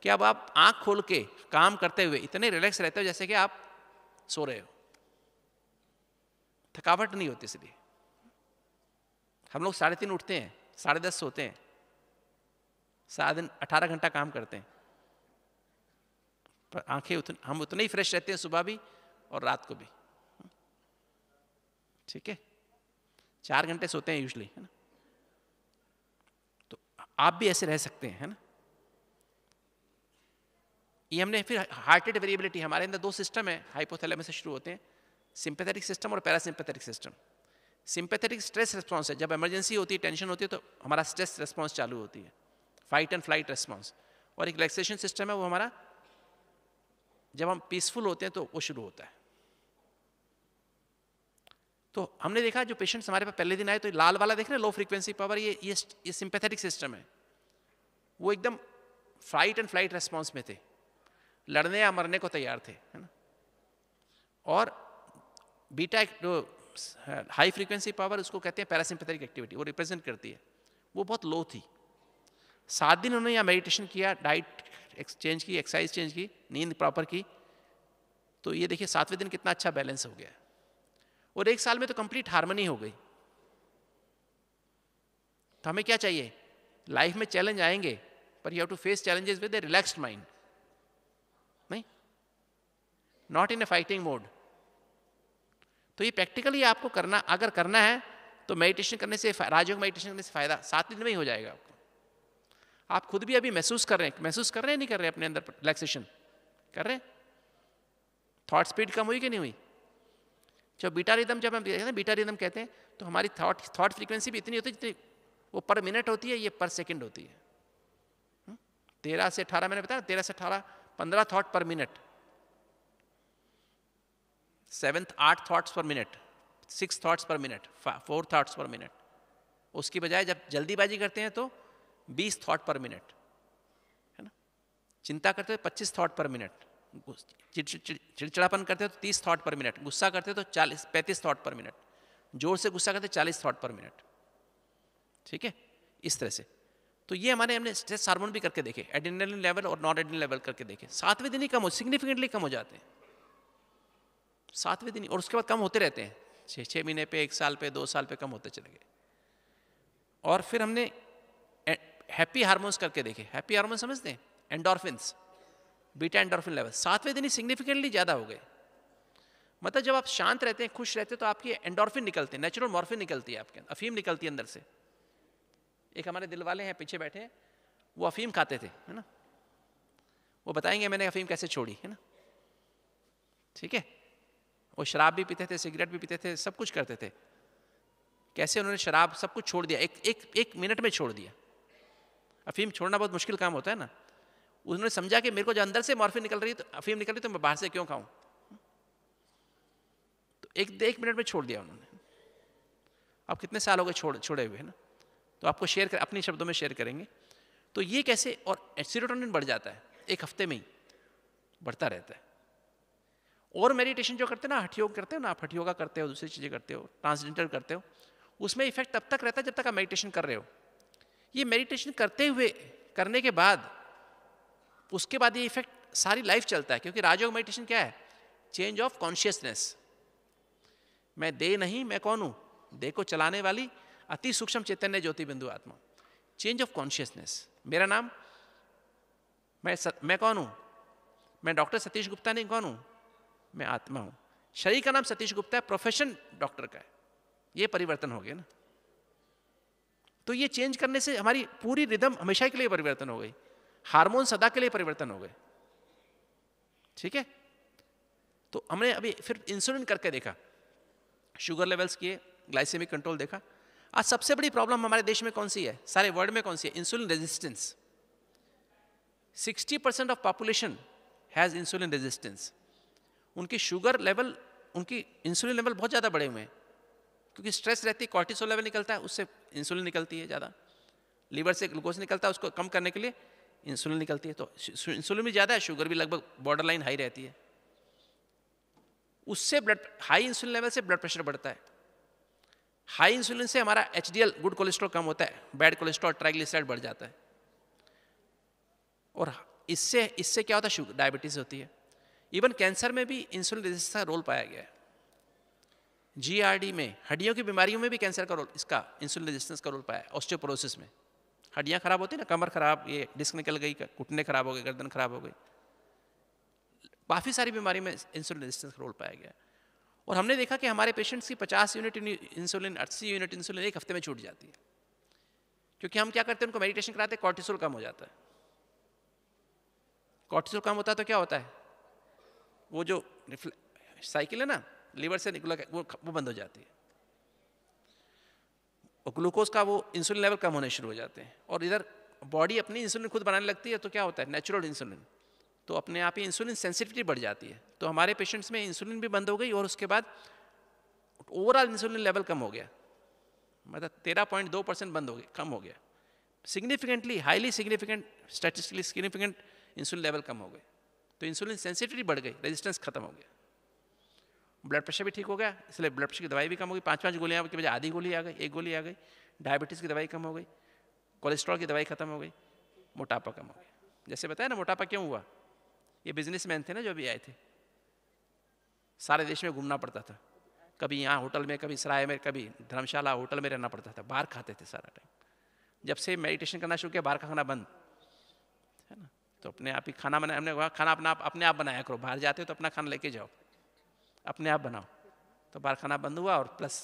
कि अब आप आँख खोल के काम करते हुए इतने रिलैक्स रहते हो जैसे कि आप सो रहे हो थकावट नहीं होती इसलिए हम लोग साढ़े तीन उठते हैं साढ़े दस सोते हैं सारा दिन अठारह घंटा काम करते हैं पर आंखें उतन, हम उतने ही फ्रेश रहते हैं सुबह भी और रात को भी ठीक है चार घंटे सोते हैं यूजली है ना तो आप भी ऐसे रह सकते हैं है ना ये हमने फिर हार्ट रेट वेरिएबिलिटी हमारे अंदर दो सिस्टम है हाइपोथैलेमस से शुरू होते हैं सिंपैथेटिक सिस्टम और parasympathetic system sympathetic stress response है जब इमरजेंसी होती है टेंशन होती है तो हमारा स्ट्रेस रिस्पॉन्स चालू होती है फाइट एंड फ्लाइट रेस्पॉन्स और एक रिलैक्सेशन सिस्टम है वो हमारा जब हम पीसफुल होते हैं तो वो शुरू होता है तो हमने देखा जो पेशेंट्स हमारे पास पहले दिन आए तो लाल वाला देख रहे हैं लो फ्रीक्वेंसी पावर ये ये ये सिंपैथेटिक सिस्टम है वो एकदम फ्लाइट एंड फ्लाइट रेस्पॉन्स में थे लड़ने या मरने को तैयार थे है ना और बीटा एक जो हाई फ्रीक्वेंसी पावर उसको कहते हैं पैरासिम्पैथेटिक एक्टिविटी वो रिप्रेजेंट करती है वो बहुत लो थी सात दिन उन्होंने यहाँ मेडिटेशन किया डाइट एक्सचेंज की एक्सरसाइज चेंज की नींद प्रॉपर की तो ये देखिए सातवें दिन कितना अच्छा बैलेंस हो गया और एक साल में तो कंप्लीट हारमोनी हो गई तो हमें क्या चाहिए लाइफ में चैलेंज आएंगे पर you have to face challenges with a relaxed mind नहीं not in a fighting mode तो ये प्रैक्टिकली आपको करना अगर करना है तो मेडिटेशन करने से राजयोग मेडिटेशन करने से फायदा सात दिन में ही हो जाएगा आपको आप खुद भी अभी महसूस कर रहे हैं महसूस कर रहे हैं नहीं कर रहे अपने अंदर रिलैक्सेशन कर रहे हैं थॉट स्पीड कम हुई कि नहीं हुई जब बीटा रिदम जब हम देखते हैं बीटा रिदम कहते हैं तो हमारी थॉट थॉट फ्रीक्वेंसी भी इतनी होती है जितनी वो पर मिनट होती है ये पर सेकंड होती है हम्म? तेरह से अठारह मैंने बताया तेरह से अठारह पंद्रह थॉट पर मिनट सेवेंथ आठ thoughts per minute six thoughts per minute four thoughts per minute उसकी बजाय जब जल्दीबाजी करते हैं तो बीस थॉट पर मिनट है ना चिंता करते हो पच्चीस थॉट पर मिनट चिड़चिड़ापन करते हो तो तीस थॉट पर मिनट गुस्सा करते हो तो चालीस पैंतीस थॉट पर मिनट जोर से गुस्सा करते चालीस थॉट पर मिनट ठीक है इस तरह से तो ये हमारे हमने स्ट्रेस हार्मोन भी करके देखे एडिनलिन लेवल और नॉन एडिनल लेवल करके देखे सातवें दिन ही कम हो सिग्निफिकेंटली कम हो जाते हैं सातवें दिन और उसके बाद कम होते रहते हैं छः छः महीने पे एक साल पे दो साल पे कम होते चले गए और फिर हमने हैप्पी हार्मोन्स करके देखे हैप्पी हार्मोन समझते हैं एंडोरफिनस बीटा एंडोरफिन लेवल सातवें दिन ही सिग्निफिकेंटली ज़्यादा हो गए मतलब जब आप शांत रहते हैं खुश रहते हैं तो आपकी एंडोरफिन निकलते हैं नेचुरल मॉर्फिन निकलती है आपके अफीम निकलती है अंदर से एक हमारे दिल वाले हैं पीछे बैठे हैं वो अफीम खाते थे है ना वो बताएंगे मैंने अफीम कैसे छोड़ी है ना ठीक है वो शराब भी पीते थे सिगरेट भी पीते थे सब कुछ करते थे कैसे उन्होंने शराब सब कुछ छोड़ दिया एक एक एक मिनट में छोड़ दिया अफीम छोड़ना बहुत मुश्किल काम होता है ना उन्होंने समझा कि मेरे को जो अंदर से मॉर्फिन निकल रही है तो अफीम निकल रही तो मैं बाहर से क्यों खाऊं तो एक एक मिनट में छोड़ दिया उन्होंने आप कितने साल हो गए छोड़ छोड़े हुए ना तो आपको शेयर कर अपने शब्दों में शेयर करेंगे तो ये कैसे और सीरोटोनिन बढ़ जाता है एक हफ्ते में ही बढ़ता रहता है और मेडिटेशन जो करते हैं ना हठयोग करते हो ना आप हठयोगा करते हो दूसरी चीज़ें करते हो ट्रांसजेंडर करते हो उसमें इफेक्ट तब तक रहता है जब तक आप मेडिटेशन कर रहे हो ये मेडिटेशन करते हुए करने के बाद उसके बाद ये इफेक्ट सारी लाइफ चलता है क्योंकि राजयोग मेडिटेशन क्या है चेंज ऑफ कॉन्शियसनेस मैं दे नहीं मैं कौन हूँ दे को चलाने वाली अति सूक्ष्म चैतन्य ज्योति बिंदु आत्मा चेंज ऑफ कॉन्शियसनेस मेरा नाम मैं स, मैं कौन हूँ मैं डॉक्टर सतीश गुप्ता नहीं कौन हूँ मैं आत्मा हूँ शरीर का नाम सतीश गुप्ता है प्रोफेशन डॉक्टर का है ये परिवर्तन हो गया ना तो ये चेंज करने से हमारी पूरी रिदम हमेशा के लिए परिवर्तन हो गई हार्मोन सदा के लिए परिवर्तन हो गए ठीक है तो हमने अभी फिर इंसुलिन करके देखा शुगर लेवल्स किए ग्लाइसेमिक कंट्रोल देखा आज सबसे बड़ी प्रॉब्लम हमारे देश में कौन सी है सारे वर्ल्ड में कौन सी है insulin resistance 60 percent of population has insulin resistance उनकी शुगर लेवल उनकी इंसुलिन लेवल बहुत ज़्यादा बढ़े हुए हैं क्योंकि स्ट्रेस रहती है कॉर्टिसोल लेवल निकलता है उससे इंसुलिन निकलती है ज़्यादा लीवर से ग्लूकोज निकलता है उसको कम करने के लिए इंसुलिन निकलती है तो इंसुलिन भी ज़्यादा है शुगर भी लगभग बॉर्डर लाइन हाई रहती है उससे ब्लड हाई इंसुलिन लेवल से ब्लड प्रेशर बढ़ता है हाई इंसुलिन से हमारा एच गुड कोलेस्ट्रॉल कम होता है बैड कोलेस्ट्रॉल ट्राइग्लिसराइड बढ़ जाता है और इससे इससे क्या होता है शुगर डायबिटीज़ होती है इवन कैंसर में भी इंसुलिन रेजिस्टेंस का रोल पाया गया है जीआरडी में हड्डियों की बीमारियों में भी कैंसर का रोल इसका इंसुलिन रेजिस्टेंस का रोल पाया ऑस्टियोपोरोसिस में हड्डियाँ खराब होती ना कमर खराब ये डिस्क निकल गई घुटने खराब हो गए गर्दन खराब हो गई काफ़ी सारी बीमारी में इंसुलिन रेजिस्टेंस का रोल पाया गया और हमने देखा कि हमारे पेशेंट्स की 50 यूनिट इंसुलिन 80 यूनिट इंसुलिन एक हफ्ते में छूट जाती है क्योंकि हम क्या करते हैं उनको मेडिटेशन कराते हैं कॉर्टिसोल कम हो जाता है कॉर्टिसोल कम होता है तो क्या होता है वो जो साइकिल है ना लीवर से निकला वो वो बंद हो जाती है और ग्लूकोज का वो इंसुलिन लेवल कम होने शुरू हो जाते हैं और इधर बॉडी अपनी इंसुलिन खुद बनाने लगती है तो क्या होता है नेचुरल इंसुलिन तो अपने आप ही इंसुलिन सेंसिटिविटी बढ़ जाती है तो हमारे पेशेंट्स में इंसुलिन भी बंद हो गई और उसके बाद ओवरऑल इंसुलिन लेवल कम हो गया मतलब तेरह पॉइंट दो परसेंट बंद हो गया कम हो गया significantly highly significant statistically significant insulin level कम हो गए तो इंसुलिन सेंसिटिविटी बढ़ गई रेजिस्टेंस खत्म हो गया ब्लड प्रेशर भी ठीक हो गया इसलिए ब्लड प्रेशर की दवाई भी कम हो गई पाँच पाँच गोलियाँ की वजह आधी गोली आ गई एक गोली आ गई डायबिटीज़ की दवाई कम हो गई कोलेस्ट्रॉल की दवाई ख़त्म हो गई मोटापा कम हो गया जैसे बताया ना मोटापा क्यों हुआ ये बिजनेसमैन थे ना जो अभी आए थे सारे देश में घूमना पड़ता था कभी यहाँ होटल में कभी सराय में कभी धर्मशाला होटल में रहना पड़ता था बाहर खाते थे सारा टाइम जब से मेडिटेशन करना शुरू किया बाहर खाना बंद है ना तो अपने आप ही खाना बनाया हमने कहा खाना अपना आप अपने आप बनाया करो बाहर जाते हो तो अपना खाना लेके जाओ अपने आप बनाओ तो कारखाना बंद हुआ और प्लस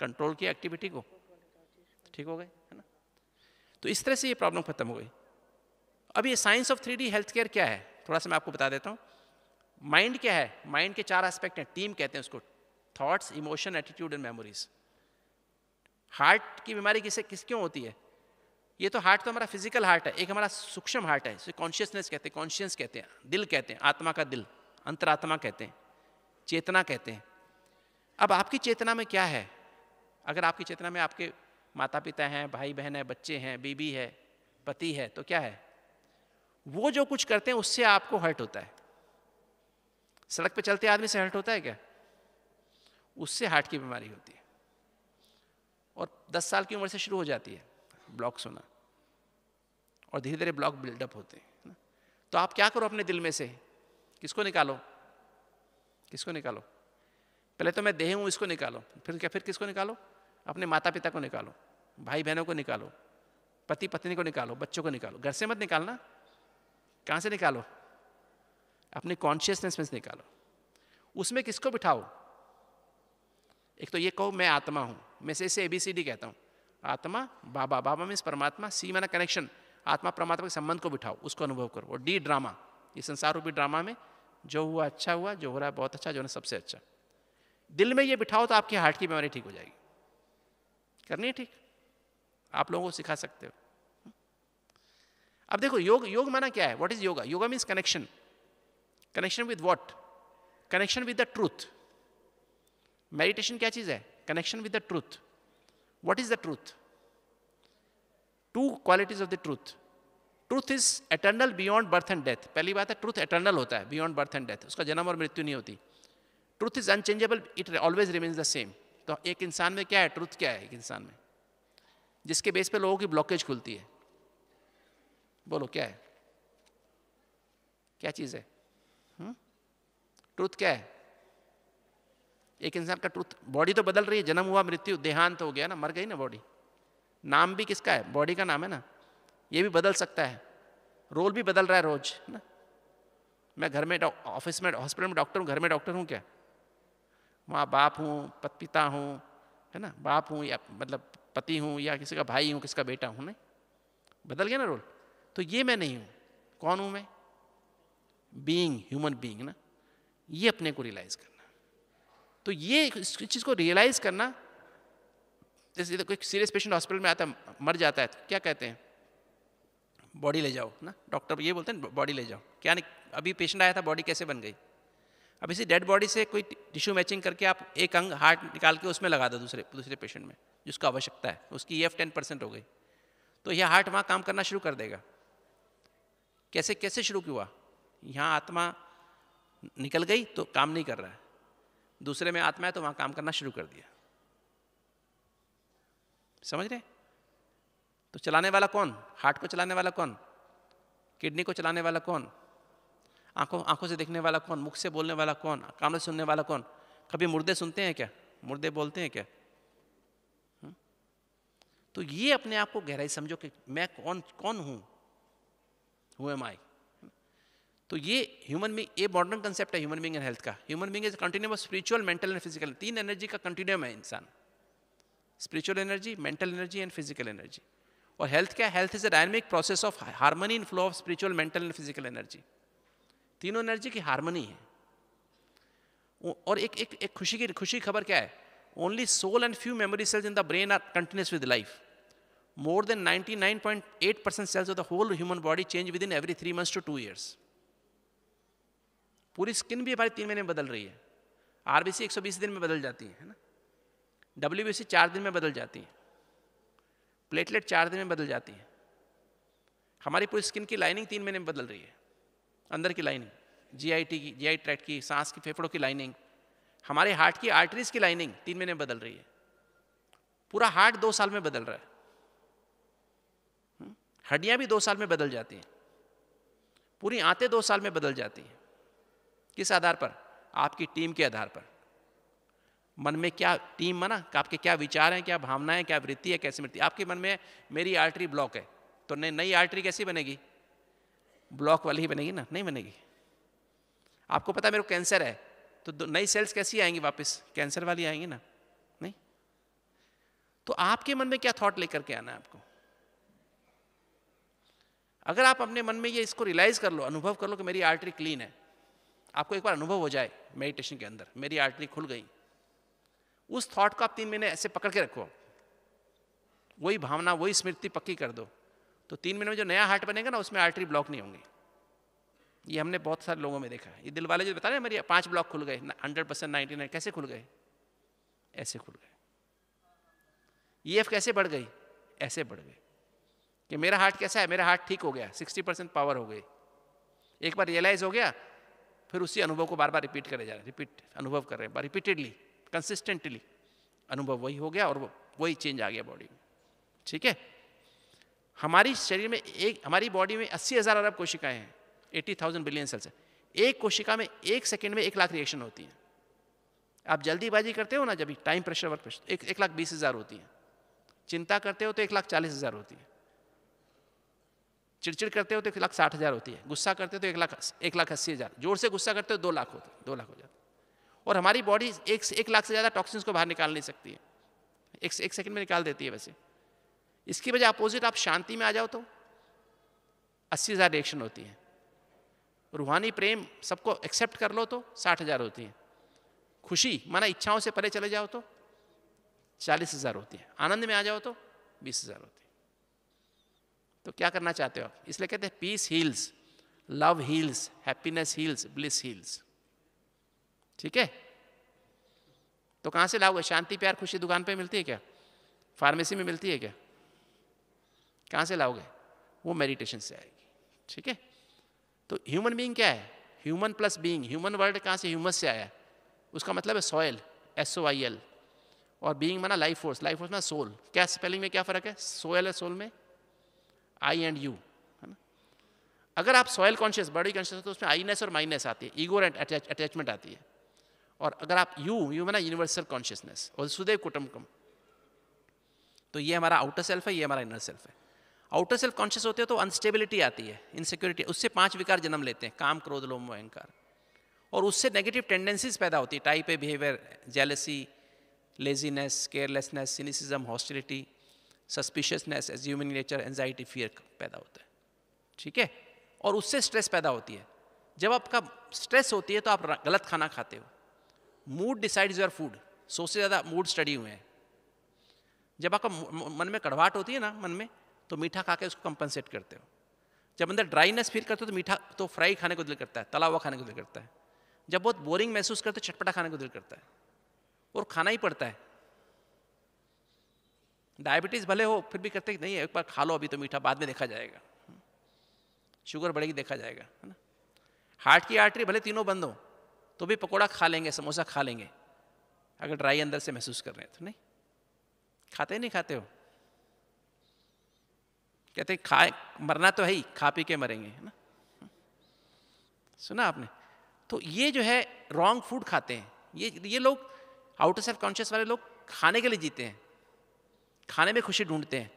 कंट्रोल की एक्टिविटी को तो ठीक हो गए है ना तो इस तरह से ये प्रॉब्लम खत्म हो गई अब ये science of three health care क्या है थोड़ा सा मैं आपको बता देता हूँ माइंड क्या है माइंड के चार एस्पेक्ट हैं टीम कहते हैं उसको thoughts emotion attitude and memories heart की बीमारी किसे किस क्यों होती है ये तो हार्ट तो हमारा फिजिकल हार्ट है एक हमारा सूक्ष्म हार्ट है इसे कॉन्शियसनेस कहते हैं कॉन्शियस कहते हैं दिल कहते हैं आत्मा का दिल अंतरात्मा कहते हैं चेतना कहते हैं अब आपकी चेतना में क्या है अगर आपकी चेतना में आपके माता पिता हैं भाई बहन है बच्चे हैं बीबी है पति है तो क्या है वो जो कुछ करते हैं उससे आपको हर्ट होता है सड़क पे चलते आदमी से हर्ट होता है क्या उससे हार्ट की बीमारी होती है और 10 साल की उम्र से शुरू हो जाती है ब्लॉक्स होना और धीरे धीरे ब्लॉक बिल्डअप होते हैं तो आप क्या करो अपने दिल में से किसको निकालो किसको निकालो पहले तो मैं देह हूँ इसको निकालो फिर क्या फिर किसको निकालो अपने माता पिता को निकालो भाई बहनों को निकालो पति पत्नी को निकालो बच्चों को निकालो घर से मत निकालना कहाँ से निकालो अपने कॉन्शियसनेस में से निकालो उसमें किसको बिठाओ एक तो ये कहो मैं आत्मा हूँ मैं से इसे डी कहता हूँ आत्मा बाबा बाबा मीन्स परमात्मा सी माना कनेक्शन आत्मा परमात्मा के संबंध को बिठाओ उसको अनुभव करो और डी ड्रामा ये संसार रूपी ड्रामा में जो हुआ अच्छा हुआ जो हो रहा है बहुत अच्छा जो ना सबसे अच्छा दिल में ये बिठाओ तो आपकी हार्ट की बीमारी ठीक हो जाएगी करनी है ठीक आप लोगों को सिखा सकते हो अब देखो योग योग माना क्या है what is yoga yoga means connection connection with what connection with the truth meditation क्या चीज़ है connection with the truth what is the truth two qualities of the truth truth is eternal beyond birth and death पहली बात है truth eternal होता है beyond birth and death उसका जन्म और मृत्यु नहीं होती truth is unchangeable it always remains the same तो एक इंसान में क्या है ट्रूथ क्या है एक इंसान में जिसके बेस पे लोगों की ब्लॉकेज खुलती है बोलो क्या है क्या चीज़ है ट्रूथ हम्म? क्या है एक इंसान का ट्रूथ बॉडी तो बदल रही है जन्म हुआ मृत्यु देहांत हो गया ना मर गई ना बॉडी नाम भी किसका है बॉडी का नाम है ना ये भी बदल सकता है रोल भी बदल रहा है रोज ना मैं घर में ऑफिस में हॉस्पिटल में डॉक्टर हूँ घर में डॉक्टर हूँ क्या वहाँ बाप हूँ पिता हूँ है ना बाप हूँ या मतलब पति हूँ या किसी का भाई हूँ किसी का बेटा हूँ ना बदल गया ना रोल तो ये मैं नहीं हूँ कौन हूँ मैं बीइंग ह्यूमन बीइंग ना ये अपने को रियलाइज़ करना तो ये इस चीज़ को रियलाइज़ करना जैसे कोई सीरियस पेशेंट हॉस्पिटल में आता है मर जाता है तो क्या कहते हैं बॉडी ले जाओ ना डॉक्टर ये बोलते हैं बॉडी ले जाओ क्या नहीं अभी पेशेंट आया था बॉडी कैसे बन गई अब इसी डेड बॉडी से कोई टिश्यू मैचिंग करके आप एक अंग हार्ट निकाल के उसमें लगा दो दूसरे दूसरे पेशेंट में जिसको आवश्यकता है उसकी ई एफ टेन परसेंट हो गई तो यह हार्ट वहाँ काम करना शुरू कर देगा कैसे कैसे शुरू हुआ यहाँ आत्मा निकल गई तो काम नहीं कर रहा है दूसरे में आत्मा है तो वहाँ काम करना शुरू कर दिया समझ रहे तो चलाने वाला कौन हार्ट को चलाने वाला कौन किडनी को चलाने वाला कौन आंखों आंखों से देखने वाला कौन मुख से बोलने वाला कौन कानों से सुनने वाला कौन कभी मुर्दे सुनते हैं क्या मुर्दे बोलते हैं क्या हुँ? हम्म? तो ये अपने आप को गहराई समझो कि मैं कौन कौन हूं हु एम आई तो ये ह्यूमन बींग ये मॉडर्न कंसेप्ट है ह्यूमन बींग एंड हेल्थ का human being is continuum spiritual mental and physical तीन एनर्जी का कंटिन्यूम है इंसान spiritual energy mental energy and physical energy और हेल्थ क्या health is a dynamic process of harmony in flow of spiritual mental and physical energy तीनों energy की harmony है और एक एक एक खुशी की खुशी खबर क्या है only soul and few memory cells in the brain are continuous with life more than 99.8 percent cells of the whole human body change within every three months to two years पूरी skin भी हमारी तीन महीने में बदल रही है RBC 120 दिन में बदल जाती है ना डब्ल्यू बी सी चार दिन में बदल जाती है प्लेटलेट चार दिन में बदल जाती है हमारी पूरी स्किन की लाइनिंग तीन महीने में बदल रही है अंदर की लाइनिंग जीआईटी की जीआई ट्रैक्ट की सांस की फेफड़ों की लाइनिंग हमारे हार्ट की आर्टरीज की लाइनिंग तीन महीने में बदल रही है पूरा हार्ट दो साल में बदल रहा है हम्म, हड्डियाँ भी दो साल में बदल जाती हैं पूरी आते दो साल में बदल जाती हैं किस आधार पर आपकी टीम के आधार पर मन में क्या टीम मना आपके क्या विचार हैं क्या भावनाएं क्या वृत्ति है कैसी मृत्यु आपके मन में मेरी आर्टरी ब्लॉक है तो नहीं नई आर्टरी कैसी बनेगी ब्लॉक वाली ही बनेगी ना नहीं बनेगी आपको पता मेरे को कैंसर है तो नई सेल्स कैसी आएंगी वापस कैंसर वाली आएंगी ना नहीं तो आपके मन में क्या थॉट लेकर के आना है आपको अगर आप अपने मन में ये इसको रियलाइज कर लो अनुभव कर लो कि मेरी आर्टरी क्लीन है आपको एक बार अनुभव हो जाए मेडिटेशन के अंदर मेरी आर्टरी खुल गई उस थॉट को आप तीन महीने ऐसे पकड़ के रखो वही भावना वही स्मृति पक्की कर दो तो तीन महीने में जो नया हार्ट बनेगा ना उसमें आर्टरी ब्लॉक नहीं होंगे ये हमने बहुत सारे लोगों में देखा ये दिल वाले जो बता रहे मेरी पाँच ब्लॉक खुल गए हंड्रेड परसेंट नाइन्टी नाइन कैसे खुल गए ऐसे खुल गए ई e एफ कैसे बढ़ गई ऐसे बढ़ गए कि मेरा हार्ट कैसा है मेरा हार्ट ठीक हो गया सिक्सटी परसेंट पावर हो गई एक बार रियलाइज हो गया फिर उसी अनुभव को बार बार रिपीट करे जा रहे रिपीट अनुभव कर रहे हैं रिपीटेडली कंसिस्टेंटली अनुभव वही हो गया और वही चेंज आ गया बॉडी में ठीक है हमारी शरीर में एक हमारी बॉडी में अस्सी हज़ार अरब कोशिकाएं हैं एट्टी थाउजेंड बिलियन सेल्स हैं एक कोशिका में एक सेकेंड में एक लाख रिएक्शन होती हैं आप जल्दीबाजी करते हो ना जब टाइम प्रेशर वर्क प्रेशर एक एक लाख बीस हज़ार होती है चिंता करते हो तो एक लाख चालीस हज़ार होती है चिड़चिड़ करते हो तो एक लाख साठ हज़ार होती है गुस्सा करते हो तो एक लाख एक लाख अस्सी हज़ार जोर से गुस्सा करते हो तो दो लाख होते हैं दो लाख हो जाते और हमारी बॉडी एक एक लाख से ज़्यादा टॉक्सिन्स को बाहर निकाल नहीं सकती है एक एक सेकंड में निकाल देती है वैसे इसकी वजह अपोजिट आप शांति में आ जाओ तो अस्सी हज़ार रिएक्शन होती है रूहानी प्रेम सबको एक्सेप्ट कर लो तो साठ हज़ार होती है खुशी माना इच्छाओं से परे चले जाओ तो चालीस हज़ार होती है आनंद में आ जाओ तो बीस हज़ार होती है तो क्या करना चाहते हो आप इसलिए कहते हैं peace heals love heals happiness heals bliss heals ठीक है तो कहाँ से लाओगे शांति प्यार खुशी दुकान पे मिलती है क्या फार्मेसी में मिलती है क्या कहाँ से लाओगे वो मेडिटेशन से आएगी ठीक है तो ह्यूमन बीइंग क्या है human plus being human word कहाँ से ह्यूमस से आया उसका मतलब है soil S O I L और बीइंग माना लाइफ फोर्स लाइफ फोर्स माना सोल क्या स्पेलिंग में क्या फ़र्क है सोयल है सोल में आई एंड यू है ना अगर आप सॉयल कॉन्शियस बॉडी कॉन्शियस हो तो उसमें आईनेस और माइनस आती है ईगो एंड अटैचमेंट आती है और अगर आप यू यू बना यूनिवर्सल कॉन्शियसनेस और सुदेव कुटुम्बकम तो ये हमारा आउटर सेल्फ है ये हमारा इनर सेल्फ है आउटर सेल्फ कॉन्शियस होते हो तो अनस्टेबिलिटी आती है इनसिक्योरिटी उससे पांच विकार जन्म लेते हैं काम क्रोध लोम अहंकार और उससे नेगेटिव टेंडेंसीज पैदा होती है type A behaviour jealousy laziness carelessness cynicism hostility suspiciousness assuming nature anxiety fear पैदा होता है ठीक है और उससे स्ट्रेस पैदा होती है जब आपका स्ट्रेस होती है तो आप गलत खाना खाते हो मूड डिसाइड्स योर फूड सौ से ज़्यादा मूड स्टडी हुए हैं जब आपका मन में कड़वाहट होती है ना मन में तो मीठा खा के उसको कंपनसेट करते हो जब अंदर ड्राइनेस फील करते हो तो मीठा तो फ्राई खाने को दिल करता है तला हुआ खाने को दिल करता है जब बहुत बोरिंग महसूस करते हो चटपटा खाने को दिल करता है और खाना ही पड़ता है डायबिटीज़ भले हो फिर भी करते कि नहीं एक बार खा लो अभी तो मीठा बाद में देखा जाएगा शुगर बढ़ेगी देखा जाएगा है ना हार्ट की आर्टरी भले तीनों बंद हो तो भी पकौड़ा खा लेंगे समोसा खा लेंगे अगर ड्राई अंदर से महसूस कर रहे हैं तो नहीं खाते नहीं खाते हो कहते खाए मरना तो है ही खा पी के मरेंगे है ना सुना आपने तो ये जो है रॉन्ग फूड खाते हैं ये ये लोग आउटर सेल्फ कॉन्शियस वाले लोग खाने के लिए जीते हैं खाने में खुशी ढूंढते हैं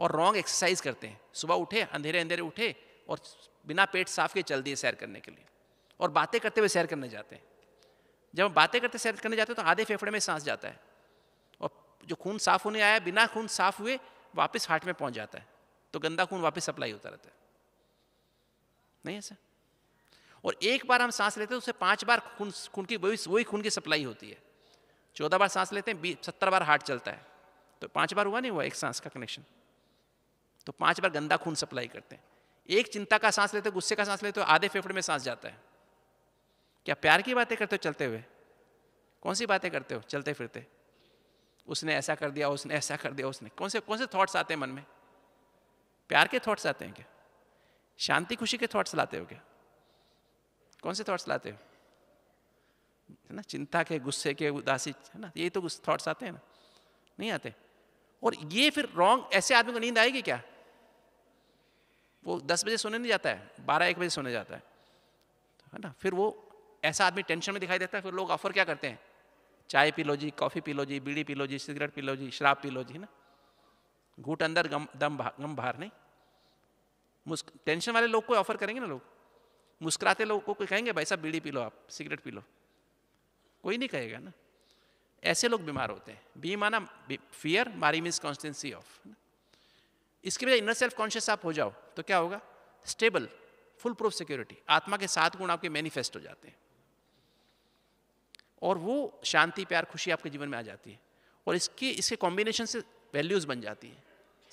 और रॉन्ग एक्सरसाइज करते हैं सुबह उठे अंधेरे अंधेरे उठे और बिना पेट साफ के चल दिए सैर करने के लिए और बातें करते हुए सैर करने जाते हैं जब हम बातें करते सैर करने जाते हैं तो आधे फेफड़े में सांस जाता है और जो खून साफ होने आया बिना खून साफ हुए वापस हार्ट में पहुंच जाता है तो गंदा खून वापस सप्लाई होता रहता है नहीं ऐसा और एक बार हम सांस लेते हैं तो उससे पाँच बार खून खून की वही वही खून की सप्लाई होती है चौदह बार सांस लेते हैं बीस सत्तर बार हार्ट चलता है तो पाँच बार हुआ नहीं हुआ एक सांस का कनेक्शन तो पाँच बार गंदा खून सप्लाई करते हैं एक चिंता का सांस लेते गुस्से का सांस लेते हो तो आधे फेफड़े में सांस जाता है क्या प्यार की बातें करते हो चलते हुए कौन सी बातें करते हो चलते फिरते उसने ऐसा कर दिया उसने ऐसा कर दिया उसने कौन से कौन से थॉट्स आते हैं मन में प्यार के थॉट्स आते हैं क्या शांति खुशी के थॉट्स लाते हो क्या कौन से थॉट्स लाते हो है ना चिंता के गुस्से के उदासी है ना यही तो थॉट्स आते हैं ना नहीं आते और ये फिर रॉन्ग ऐसे आदमी को नींद आएगी क्या वो दस बजे सोने नहीं जाता है बारह एक बजे सोने जाता है है ना फिर वो ऐसा आदमी टेंशन में दिखाई देता है फिर लोग ऑफर क्या करते हैं चाय पी लो जी कॉफ़ी पी लो जी बीड़ी पी लो जी सिगरेट पी लो जी शराब पी लो जी ना घूट अंदर गम दम भा, गम बाहर नहीं मुस्क टेंशन वाले लोग को ऑफर करेंगे ना लोग मुस्कुराते लोग को कहेंगे भाई साहब बीड़ी पी लो आप सिगरेट पी लो कोई नहीं कहेगा ना ऐसे लोग बीमार होते हैं बी माना फियर मारी मिस कॉन्स्टेंसी ऑफ इसके बजाय इनर सेल्फ कॉन्शियस आप हो जाओ तो क्या होगा स्टेबल फुल प्रूफ सिक्योरिटी आत्मा के सात गुण आपके मैनिफेस्ट हो जाते हैं और वो शांति प्यार खुशी आपके जीवन में आ जाती है और इसके इसके कॉम्बिनेशन से वैल्यूज़ बन जाती है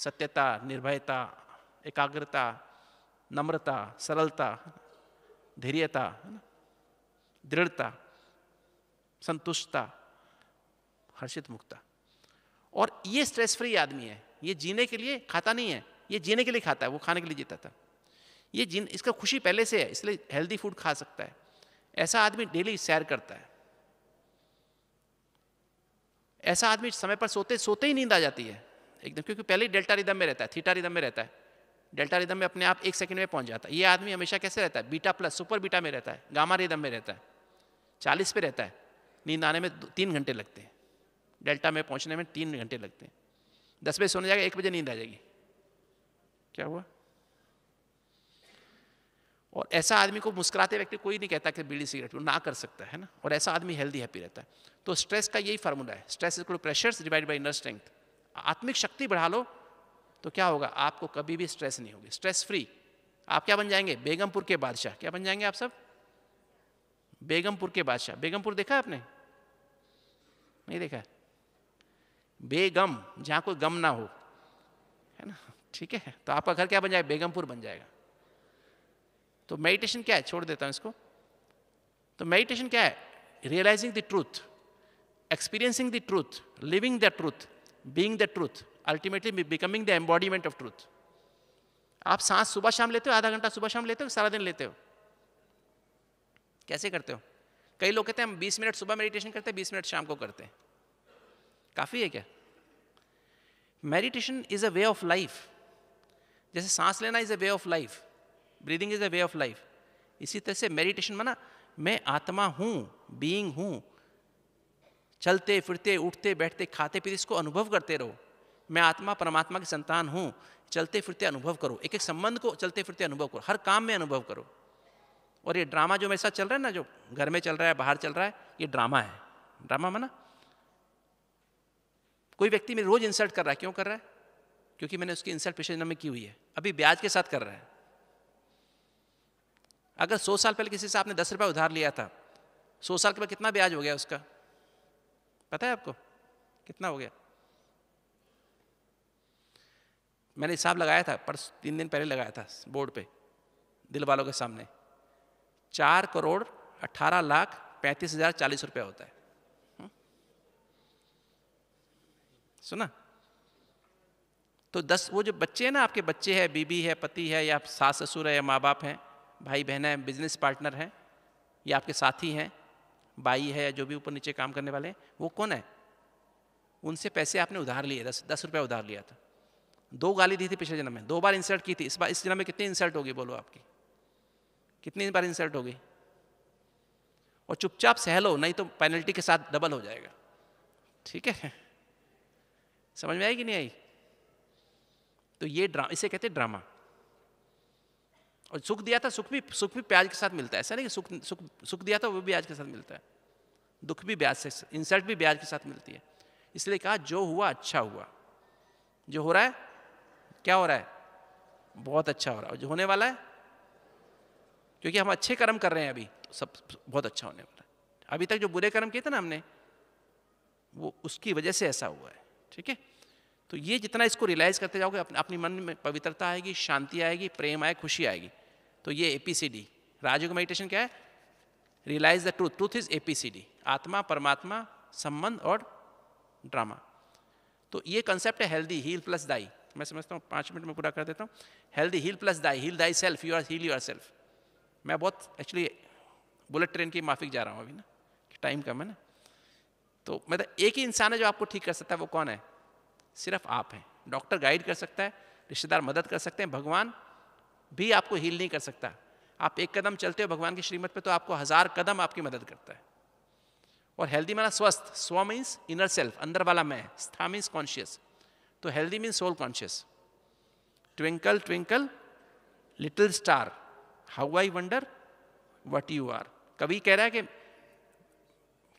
सत्यता निर्भयता एकाग्रता नम्रता सरलता धैर्यता है ना दृढ़ता संतुष्टता हर्षित मुक्ता और ये स्ट्रेस फ्री आदमी है ये जीने के लिए खाता नहीं है ये जीने के लिए खाता है वो खाने के लिए जीता था ये जीन इसका खुशी पहले से है इसलिए हेल्दी फूड खा सकता है ऐसा आदमी डेली सैर करता है ऐसा आदमी समय पर सोते सोते ही नींद आ जाती है एकदम क्योंकि पहले ही डेल्टा रिदम में रहता है थीटा रिदम में रहता है डेल्टा रिदम में अपने आप एक सेकंड में पहुंच जाता है ये आदमी हमेशा कैसे रहता है बीटा प्लस सुपर बीटा में रहता है गामा रिदम में रहता है चालीस पे रहता है नींद आने में तीन घंटे लगते हैं डेल्टा में पहुंचने में तीन घंटे लगते हैं दस बजे सोने जाएगा एक बजे नींद आ जाएगी क्या हुआ और ऐसा आदमी को मुस्कुराते व्यक्ति कोई नहीं कहता कि बीड़ी सिगरेट वो ना कर सकता है ना और ऐसा आदमी हेल्दी हैप्पी रहता है तो स्ट्रेस का यही फार्मूला है stress equal pressures divide by inner strength आत्मिक शक्ति बढ़ा लो तो क्या होगा आपको कभी भी स्ट्रेस नहीं होगी स्ट्रेस फ्री आप क्या बन जाएंगे बेगमपुर के बादशाह क्या बन जाएंगे आप सब बेगमपुर के बादशाह बेगमपुर देखा आपने नहीं देखा बेगम जहाँ कोई गम ना हो है ना ठीक है तो आपका घर क्या बन जाएगा बेगमपुर बन जाएगा तो मेडिटेशन क्या है छोड़ देता हूँ इसको तो मेडिटेशन क्या है realising the truth experiencing the truth living the truth being the truth ultimately becoming the embodiment of truth आप सांस सुबह शाम लेते हो आधा घंटा सुबह शाम लेते हो सारा दिन लेते हो कैसे करते हो कई लोग कहते हैं हम 20 मिनट सुबह मेडिटेशन करते हैं 20 मिनट शाम को करते हैं काफ़ी है क्या meditation is a way of life जैसे सांस लेना is a way of life breathing is a way of life इसी तरह से मेडिटेशन माना मैं आत्मा हूँ बीइंग हूँ चलते फिरते उठते बैठते खाते पीते इसको अनुभव करते रहो मैं आत्मा परमात्मा की संतान हूँ चलते फिरते अनुभव करो एक एक संबंध को चलते फिरते अनुभव करो हर काम में अनुभव करो और ये ड्रामा जो मेरे साथ चल रहा है ना जो घर में चल रहा है बाहर चल रहा है ये ड्रामा है ड्रामा माना कोई व्यक्ति मेरे रोज इंसल्ट कर रहा है क्यों कर रहा है क्योंकि मैंने उसकी इंसल्ट पिछले जन्म में की हुई है अभी ब्याज के साथ कर रहा है अगर सौ साल पहले किसी से आपने दस रुपया उधार लिया था सौ साल के बाद कितना ब्याज हो गया उसका पता है आपको कितना हो गया मैंने हिसाब लगाया था पर तीन दिन पहले लगाया था बोर्ड पे दिल वालों के सामने चार करोड़ अट्ठारह लाख पैंतीस हजार चालीस रुपया होता है हुँ? हम्म? सुना तो दस वो जो बच्चे हैं ना आपके बच्चे हैं बीबी है पति है या सास ससुर है या माँ बाप हैं भाई बहन हैं बिजनेस पार्टनर हैं या आपके साथी हैं बाई है या जो भी ऊपर नीचे काम करने वाले हैं वो कौन है उनसे पैसे आपने उधार लिए दस दस रुपया उधार लिया था दो गाली दी थी पिछले जन्म में दो बार इंसल्ट की थी इस बार इस जन्म में कितनी इंसल्ट होगी बोलो आपकी कितनी बार इंसल्ट होगी और चुपचाप सह लो नहीं तो पेनल्टी के साथ डबल हो जाएगा ठीक है समझ में आई कि नहीं आई तो ये ड्रामा इसे कहते ड्रामा और सुख दिया था सुख भी सुख भी प्याज के साथ मिलता है ऐसा नहीं कि सुख सुख सुख दिया था वो भी ब्याज के साथ मिलता है दुख भी ब्याज से इंसल्ट भी ब्याज के साथ मिलती है इसलिए कहा जो हुआ अच्छा हुआ जो हो रहा है क्या हो रहा है बहुत अच्छा हो रहा है जो होने वाला है क्योंकि हम अच्छे कर्म कर रहे हैं अभी तो सब बहुत अच्छा होने वाला है अभी तक जो बुरे कर्म किए थे ना हमने वो उसकी वजह से ऐसा हुआ है ठीक है तो ये जितना इसको रियलाइज़ करते जाओगे अपने मन में पवित्रता आएगी शांति आएगी प्रेम आए खुशी आएगी तो ये ए राजयोग मेडिटेशन क्या है realise the truth truth is a आत्मा परमात्मा संबंध और ड्रामा तो ये कंसेप्ट है हेल्दी हील प्लस दाई मैं समझता हूँ पाँच मिनट में पूरा कर देता हूँ healthy heal plus thy heal thyself you are heal yourself मैं बहुत एक्चुअली बुलेट ट्रेन की माफिक जा रहा हूँ अभी ना टाइम कम है ना तो मतलब एक ही इंसान है जो आपको ठीक कर सकता है वो कौन है सिर्फ आप हैं डॉक्टर गाइड कर सकता है रिश्तेदार मदद कर सकते हैं भगवान भी आपको हील नहीं कर सकता आप एक कदम चलते हो भगवान की श्रीमत पे तो आपको हज़ार कदम आपकी मदद करता है और हेल्दी माना स्वस्थ स्व मीन्स इनर सेल्फ अंदर वाला मैं स्था मीन्स कॉन्शियस तो healthy means soul conscious twinkle twinkle little star how I wonder what you are कवि कह रहा है कि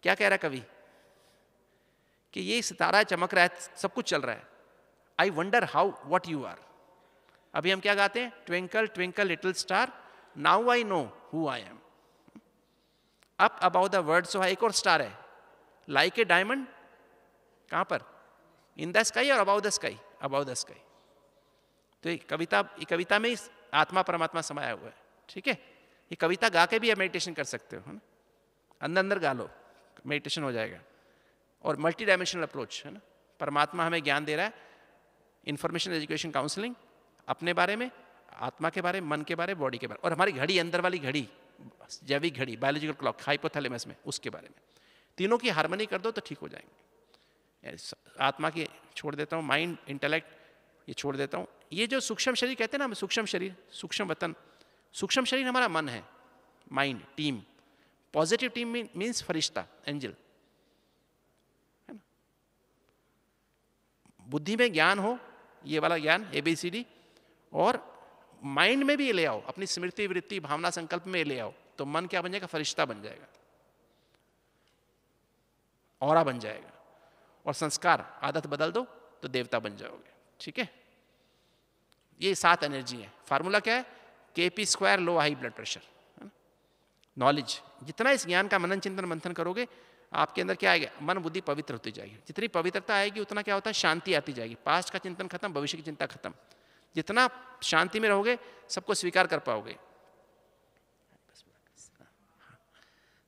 क्या कह रहा है कवि कि ये सितारा चमक रहा है सब कुछ चल रहा है I wonder how what you are अभी हम क्या गाते हैं twinkle twinkle little star now I know who I am up above the world so एक और स्टार है लाइक ए डायमंड कहाँ पर इन द स्काई और above the sky above the sky तो ये कविता ये कविता में ही आत्मा परमात्मा समाया हुआ है ठीक है ये कविता गा के भी आप मेडिटेशन कर सकते हो है ना अंदर अंदर गा लो मेडिटेशन हो जाएगा और मल्टी डायमेंशनल अप्रोच है ना परमात्मा हमें ज्ञान दे रहा है इंफॉर्मेशन एजुकेशन काउंसलिंग अपने बारे में आत्मा के बारे में मन के बारे बॉडी के बारे में और हमारी घड़ी अंदर वाली घड़ी जैविक घड़ी बायोलॉजिकल क्लॉक हाइपोथैलेमस में उसके बारे में तीनों की हारमोनी कर दो तो ठीक हो जाएंगे आत्मा की छोड़ देता हूँ माइंड इंटेलेक्ट ये छोड़ देता हूँ ये जो सूक्ष्म शरीर कहते हैं ना हम सूक्ष्म शरीर सूक्ष्म वतन सूक्ष्म शरीर हमारा मन है mind team positive team means फरिश्ता एंजल बुद्धि में ज्ञान हो ये वाला ज्ञान ए बी सी डी और माइंड में भी ले आओ अपनी स्मृति वृत्ति भावना संकल्प में ले आओ तो मन क्या बन जाएगा फरिश्ता बन जाएगा और बन जाएगा और संस्कार आदत बदल दो तो देवता बन जाओगे ठीक है ये सात एनर्जी है फार्मूला क्या है K P square low high blood pressure knowledge जितना इस ज्ञान का मनन चिंतन मंथन करोगे आपके अंदर क्या आएगा मन बुद्धि पवित्र होती जाएगी जितनी पवित्रता आएगी उतना क्या होता है शांति आती जाएगी पास्ट का चिंतन खत्म भविष्य की चिंता खत्म जितना शांति में रहोगे सबको स्वीकार कर पाओगे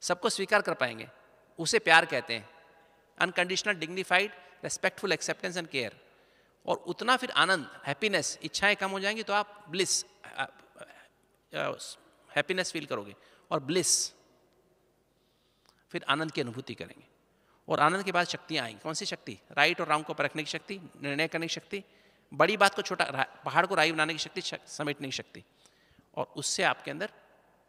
सबको स्वीकार कर पाएंगे उसे प्यार कहते हैं unconditional dignified respectful acceptance and care और उतना फिर आनंद हैप्पीनेस इच्छाएं कम हो जाएंगी तो आप ब्लिस हैप्पीनेस फील करोगे और ब्लिस फिर आनंद की अनुभूति करेंगे और आनंद के बाद शक्तियाँ आएंगी कौन सी शक्ति राइट और रॉन्ग को परखने की शक्ति निर्णय करने की शक्ति बड़ी बात को छोटा पहाड़ को राई बनाने की शक्ति समेटने की शक्ति और उससे आपके अंदर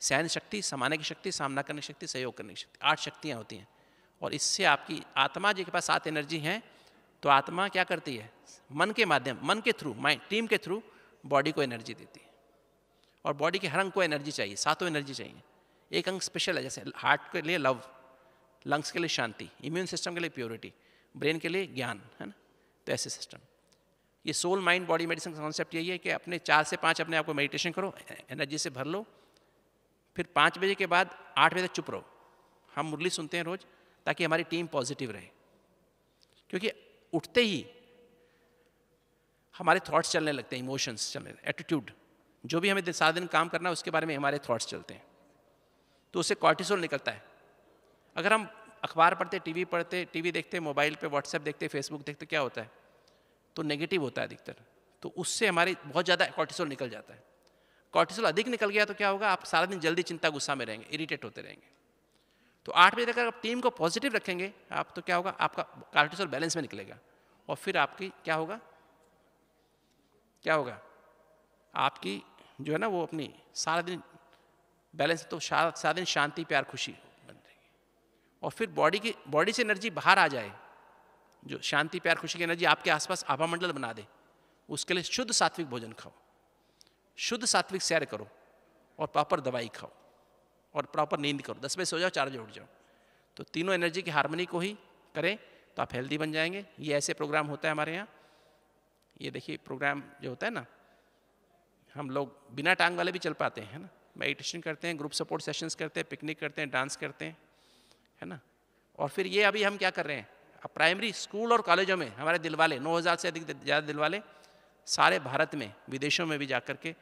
सहन शक्ति समाने की शक्ति सामना करने की शक्ति सहयोग करने की शक्ति आठ शक्तियाँ होती हैं और इससे आपकी आत्मा जी के पास सात एनर्जी हैं तो आत्मा क्या करती है मन के माध्यम मन के थ्रू माइंड टीम के थ्रू बॉडी को एनर्जी देती है और बॉडी के हर अंग को एनर्जी चाहिए सातों एनर्जी चाहिए एक अंग स्पेशल है जैसे हार्ट के लिए लव लंग्स के लिए शांति इम्यून सिस्टम के लिए प्योरिटी ब्रेन के लिए ज्ञान है ना तो ऐसे सिस्टम ये सोल माइंड बॉडी मेडिसिन का कॉन्सेप्ट यही है कि अपने चार से पाँच अपने आप को मेडिटेशन करो एनर्जी से भर लो फिर पाँच बजे के बाद आठ बजे तक चुप रहो हम मुरली सुनते हैं रोज़ ताकि हमारी टीम पॉजिटिव रहे क्योंकि उठते ही हमारे थॉट्स चलने लगते हैं इमोशंस चलने एटीट्यूड जो भी हमें दिन सारा दिन काम करना है उसके बारे में हमारे थॉट्स चलते हैं तो उससे कॉर्टिसोल निकलता है अगर हम अखबार पढ़ते टीवी पढ़ते टीवी देखते मोबाइल पे व्हाट्सएप देखते फेसबुक देखते क्या होता है तो नेगेटिव होता है अधिकतर तो उससे हमारी बहुत ज़्यादा कॉर्टिसोल निकल जाता है कॉर्टिसोल अधिक निकल गया तो क्या होगा आप सारा दिन जल्दी चिंता गुस्सा में रहेंगे इरीटेट होते रहेंगे तो आठ बजे तक अगर आप टीम को पॉजिटिव रखेंगे आप तो क्या होगा आपका कॉर्टिसोल बैलेंस में निकलेगा और फिर आपकी क्या होगा क्या होगा आपकी जो है ना वो अपनी सारा दिन बैलेंस तो सारा दिन शांति प्यार खुशी हो और फिर बॉडी की बॉडी से एनर्जी बाहर आ जाए जो शांति प्यार खुशी की एनर्जी आपके आसपास आभा मंडल बना दे उसके लिए शुद्ध सात्विक भोजन खाओ शुद्ध सात्विक सैर करो और प्रॉपर दवाई खाओ और प्रॉपर नींद करो दस बजे सो जाओ चार बजे उठ जाओ तो तीनों एनर्जी की हारमोनी को ही करें तो आप हेल्दी बन जाएंगे ये ऐसे प्रोग्राम होता है हमारे यहाँ ये देखिए प्रोग्राम जो होता है ना हम लोग बिना टांग वाले भी चल पाते हैं ना मेडिटेशन करते हैं ग्रुप सपोर्ट सेशंस करते हैं पिकनिक करते हैं डांस करते हैं है ना और फिर ये अभी हम क्या कर रहे हैं प्राइमरी स्कूल और कॉलेजों में हमारे दिलवाले हज़ार से अधिक ज़्यादा दिलवाले सारे भारत में विदेशों में भी जा कर के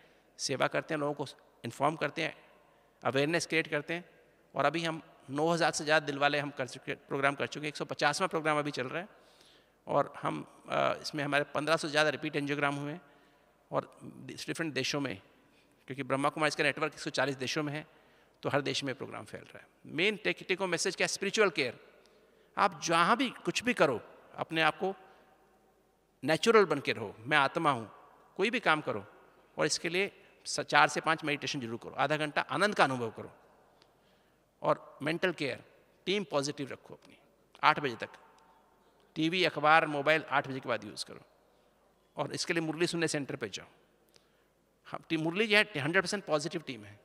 सेवा करते हैं लोगों को इन्फॉर्म करते हैं अवेयरनेस क्रिएट करते हैं और अभी हम 9000 से ज़्यादा दिलवाले हम कर चुके प्रोग्राम कर चुके हैं एक प्रोग्राम अभी चल रहा है और हम इसमें हमारे 1500 से ज़्यादा रिपीट एनजियोग्राम हुए हैं और डिफरेंट देशों में क्योंकि ब्रह्मा कुमार इसका नेटवर्क चालीस देशों में है तो हर देश में प्रोग्राम फैल रहा है मेन टेको मैसेज क्या स्पिरिचुअल केयर आप जहाँ भी कुछ भी करो अपने आप को नेचुरल बन के रहो मैं आत्मा हूँ कोई भी काम करो और इसके लिए चार से पाँच मेडिटेशन जरूर करो आधा घंटा आनंद का अनुभव करो और मेंटल केयर टीम पॉजिटिव रखो अपनी आठ बजे तक टीवी अखबार मोबाइल आठ बजे के बाद यूज़ करो और इसके लिए मुरली सुनने सेंटर पे जाओ टीम मुरली जो है हंड्रेड परसेंट पॉजिटिव टीम है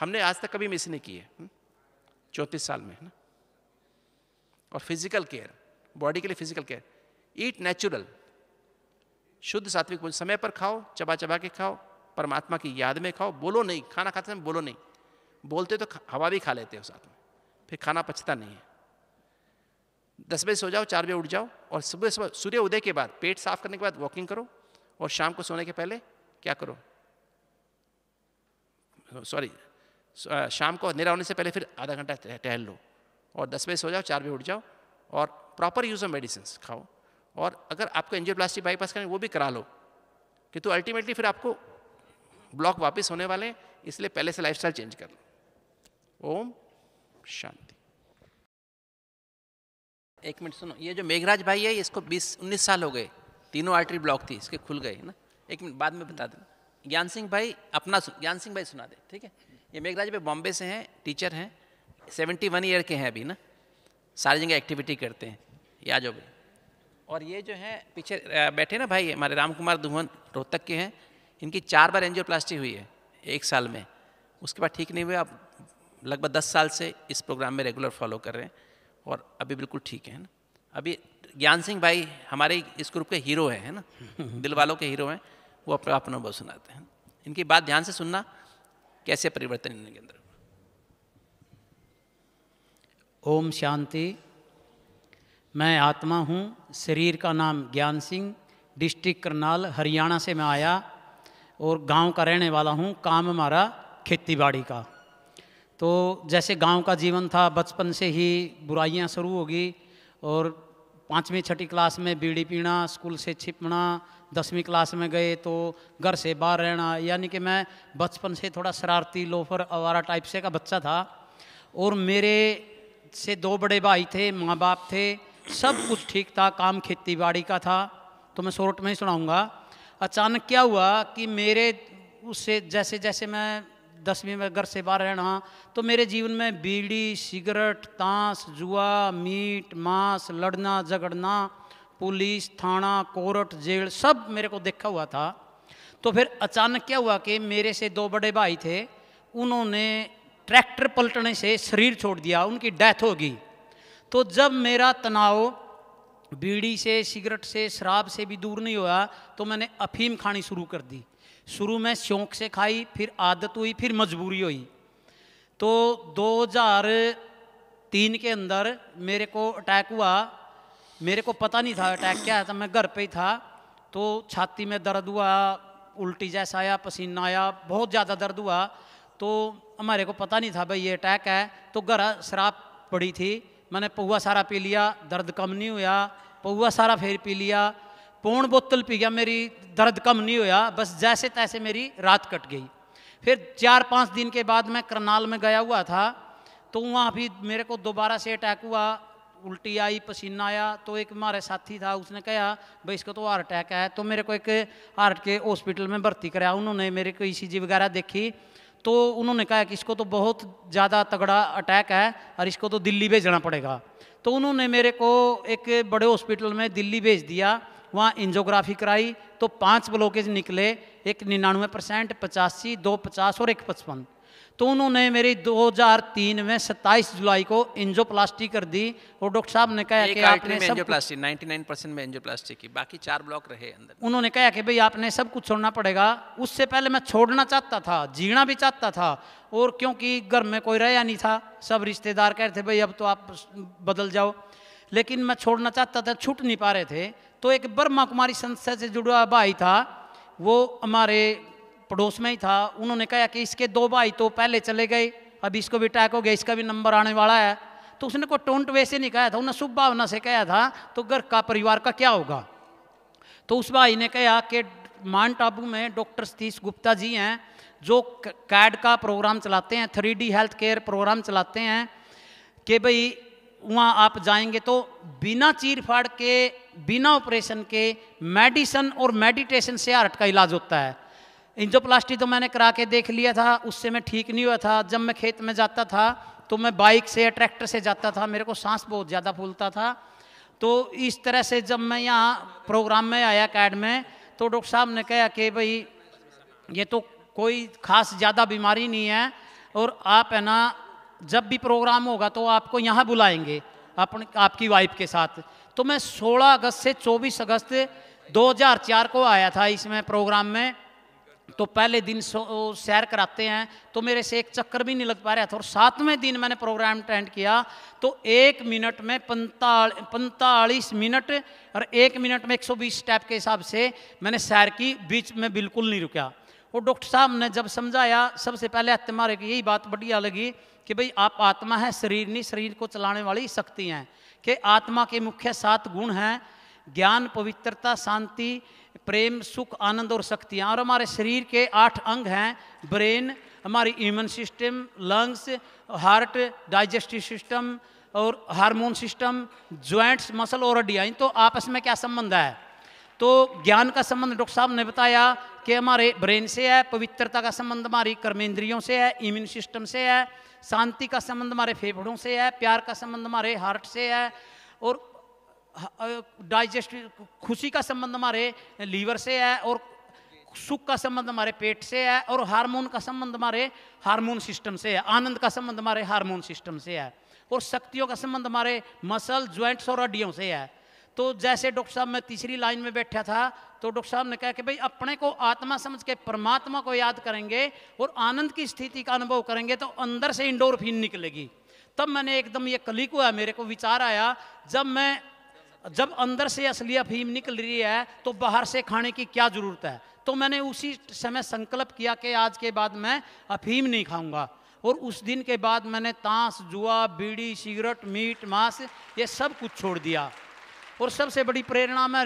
हमने आज तक कभी मिस नहीं की है हम्म? चौंतीस साल में है ना और फिजिकल केयर बॉडी के लिए फिजिकल केयर ईट नेचुरल शुद्ध सात्विक भोजन समय पर खाओ चबा चबा के खाओ परमात्मा की याद में खाओ बोलो नहीं खाना खाते समय बोलो नहीं बोलते तो हवा भी खा लेते हो साथ में फिर खाना पचता नहीं है दस बजे सो जाओ चार बजे उठ जाओ और सुबह सुबह सूर्य उदय के बाद पेट साफ करने के बाद वॉकिंग करो और शाम को सोने के पहले क्या करो सॉरी शाम को अंधेरा होने से पहले फिर आधा घंटा टहल लो और दस बजे सो जाओ चार बजे उठ जाओ और प्रॉपर यूज़ ऑफ मेडिसिन खाओ और अगर आपको प्लास्टिक बाईपास करें वो भी करा लो कि तो अल्टीमेटली फिर आपको ब्लॉक वापस होने वाले हैं इसलिए पहले से लाइफस्टाइल चेंज कर लो ओम शांति एक मिनट सुनो ये जो मेघराज भाई है इसको 20 19 साल हो गए तीनों आर्टरी ब्लॉक थी इसके खुल गए ना एक मिनट बाद में बता दें ज्ञान सिंह भाई अपना ज्ञान सिंह भाई सुना दे ठीक है ये मेघराज भाई बॉम्बे से हैं टीचर हैं सेवेंटी वन ईयर के हैं अभी ना सारी जगह एक्टिविटी करते हैं ये आ जाओ भाई और ये जो है पीछे बैठे ना भाई हमारे राम कुमार धुवन रोहतक के हैं इनकी चार बार एनजियोप्लास्टी हुई है एक साल में उसके बाद ठीक नहीं हुए आप लगभग दस साल से इस प्रोग्राम में रेगुलर फॉलो कर रहे हैं और अभी बिल्कुल ठीक है ना अभी ज्ञान सिंह भाई हमारे इस ग्रुप के हीरो हैं है ना दिल वालों के हीरो हैं वो अपना अपना बहुत सुनाते हैं इनकी बात ध्यान से सुनना कैसे परिवर्तन इनके अंदर ओम शांति मैं आत्मा हूँ शरीर का नाम ज्ञान सिंह डिस्ट्रिक्ट करनाल हरियाणा से मैं आया और गांव का रहने वाला हूँ काम हमारा खेतीबाड़ी का तो जैसे गांव का जीवन था बचपन से ही बुराइयाँ शुरू होगी और पाँचवीं छठी क्लास में बीड़ी पीना स्कूल से छिपना दसवीं क्लास में गए तो घर से बाहर रहना यानी कि मैं बचपन से थोड़ा शरारती लोफर आवारा टाइप से का बच्चा था और मेरे से दो बड़े भाई थे माँ बाप थे सब कुछ ठीक था काम खेती बाड़ी का था तो मैं शॉर्ट में ही सुनाऊँगा अचानक क्या हुआ कि मेरे उससे जैसे जैसे मैं दसवीं में घर से बाहर रहना तो मेरे जीवन में बीड़ी सिगरेट तांस जुआ मीट मांस लड़ना झगड़ना पुलिस थाना कोर्ट जेल सब मेरे को देखा हुआ था तो फिर अचानक क्या हुआ कि मेरे से दो बड़े भाई थे उन्होंने ट्रैक्टर पलटने से शरीर छोड़ दिया उनकी डेथ होगी तो जब मेरा तनाव बीड़ी से सिगरेट से शराब से भी दूर नहीं हुआ तो मैंने अफीम खानी शुरू कर दी शुरू में शौक से खाई फिर आदत हुई फिर मजबूरी हुई तो 2003 के अंदर मेरे को अटैक हुआ मेरे को पता नहीं था अटैक क्या है था मैं घर पे ही था तो छाती में दर्द हुआ उल्टी जैसा आया पसीना आया बहुत ज़्यादा दर्द हुआ तो हमारे को पता नहीं था भाई ये अटैक है तो घर शराब पड़ी थी मैंने पौआ सारा पी लिया दर्द कम नहीं हुआ पौआ सारा फिर पी लिया पौन बोतल पी गया मेरी दर्द कम नहीं हुआ बस जैसे तैसे मेरी रात कट गई फिर चार पाँच दिन के बाद मैं करनाल में गया हुआ था तो वहाँ भी मेरे को दोबारा से अटैक हुआ उल्टी आई पसीना आया तो एक हमारे साथी था उसने कहा भाई इसको तो हार्ट अटैक है तो मेरे को एक हार्ट के हॉस्पिटल में भर्ती कराया उन्होंने मेरे को ई e वगैरह देखी तो उन्होंने कहा कि इसको तो बहुत ज़्यादा तगड़ा अटैक है और इसको तो दिल्ली भेजना पड़ेगा तो उन्होंने मेरे को एक बड़े हॉस्पिटल में दिल्ली भेज दिया वहाँ इंजोग्राफी कराई तो पाँच ब्लॉकेज निकले एक निन्यानवे परसेंट पचासी दो पचास और एक पचपन तो उन्होंने मेरी 2003 में 27 जुलाई को इंजोप्लास्टी कर दी और डॉक्टर साहब ने कहा कि आपने में सब एंजोप्लास्टी 99 परसेंट में एंजोप्लास्टी की बाकी चार ब्लॉक रहे अंदर उन्होंने कहा कि भाई आपने सब कुछ छोड़ना पड़ेगा उससे पहले मैं छोड़ना चाहता था जीना भी चाहता था और क्योंकि घर में कोई रहा नहीं था सब रिश्तेदार कह रहे थे भाई अब तो आप बदल जाओ लेकिन मैं छोड़ना चाहता था छूट नहीं पा रहे थे तो एक ब्रह्मा कुमारी संस्था से जुड़ा भाई था वो हमारे पड़ोस में ही था उन्होंने कहा कि इसके दो भाई तो पहले चले गए अब इसको भी अटैक हो गया इसका भी नंबर आने वाला है तो उसने को टोंट वैसे नहीं कहा था उन्हें सुभावना से कहा था तो घर का परिवार का क्या होगा तो उस भाई ने कहा कि माउंट आबू में डॉक्टर सतीश गुप्ता जी हैं जो कैड का प्रोग्राम चलाते हैं three D health care programme चलाते हैं कि भाई वहाँ आप जाएंगे तो बिना चीर फाड़ के बिना ऑपरेशन के मेडिसन और मेडिटेशन से हार्ट का इलाज होता है इंजोप्लास्टी तो मैंने करा के देख लिया था उससे मैं ठीक नहीं हुआ था जब मैं खेत में जाता था तो मैं बाइक से या ट्रैक्टर से जाता था मेरे को सांस बहुत ज़्यादा फूलता था तो इस तरह से जब मैं यहाँ प्रोग्राम में आया कैड में तो डॉक्टर साहब ने कहा कि भाई ये तो कोई खास ज़्यादा बीमारी नहीं है और आप है ना जब भी प्रोग्राम होगा तो आपको यहाँ बुलाएंगे अपन आपकी वाइफ के साथ तो मैं 16 अगस्त से 24 अगस्त 2004 को आया था इसमें प्रोग्राम में तो पहले दिन सैर कराते हैं तो मेरे से एक चक्कर भी नहीं लग पा रहा था और सातवें दिन मैंने प्रोग्राम अटेंड किया तो एक मिनट में पंताल पैंतालीस मिनट और एक मिनट में 120 स्टेप के हिसाब से मैंने सैर की बीच में बिल्कुल नहीं रुका और डॉक्टर साहब ने जब समझाया सबसे पहले आत्मारे की यही बात बढ़िया लगी कि भाई आप आत्मा है शरीर नहीं शरीर को चलाने वाली शक्ति हैं कि आत्मा के मुख्य सात गुण हैं ज्ञान पवित्रता शांति प्रेम सुख आनंद और शक्तियाँ और हमारे शरीर के आठ अंग हैं ब्रेन हमारी immune system lungs heart digestive system और हार्मोन सिस्टम ज्वाइंट्स मसल और हड्डियाँ तो आपस में क्या संबंध है तो ज्ञान का संबंध डॉक्टर साहब ने बताया कि हमारे ब्रेन से है पवित्रता का संबंध हमारी कर्मेंद्रियों से है इम्यून सिस्टम से है शांति का संबंध हमारे फेफड़ों से है प्यार का संबंध हमारे हार्ट से है और डाइजेस्टिव खुशी का संबंध हमारे लीवर से है और सुख का संबंध हमारे पेट से है और हार्मोन का संबंध हमारे हार्मोन सिस्टम से है आनंद का संबंध हमारे हार्मोन सिस्टम से है और शक्तियों का संबंध हमारे मसल ज्वाइंट्स और हड्डियों से है तो जैसे डॉक्टर साहब मैं तीसरी लाइन में बैठा था तो डॉक्टर साहब ने कहा कि भाई अपने को आत्मा समझ के परमात्मा को याद करेंगे और आनंद की स्थिति का अनुभव करेंगे तो अंदर से इंडोरफिन निकलेगी तब मैंने एकदम ये कली को मेरे को विचार आया जब मैं जब अंदर से असली अफीम निकल रही है तो बाहर से खाने की क्या ज़रूरत है तो मैंने उसी समय संकल्प किया कि आज के बाद मैं अफीम नहीं खाऊंगा और उस दिन के बाद मैंने तांस जुआ बीड़ी सिगरेट मीट मांस ये सब कुछ छोड़ दिया और सबसे बड़ी प्रेरणा में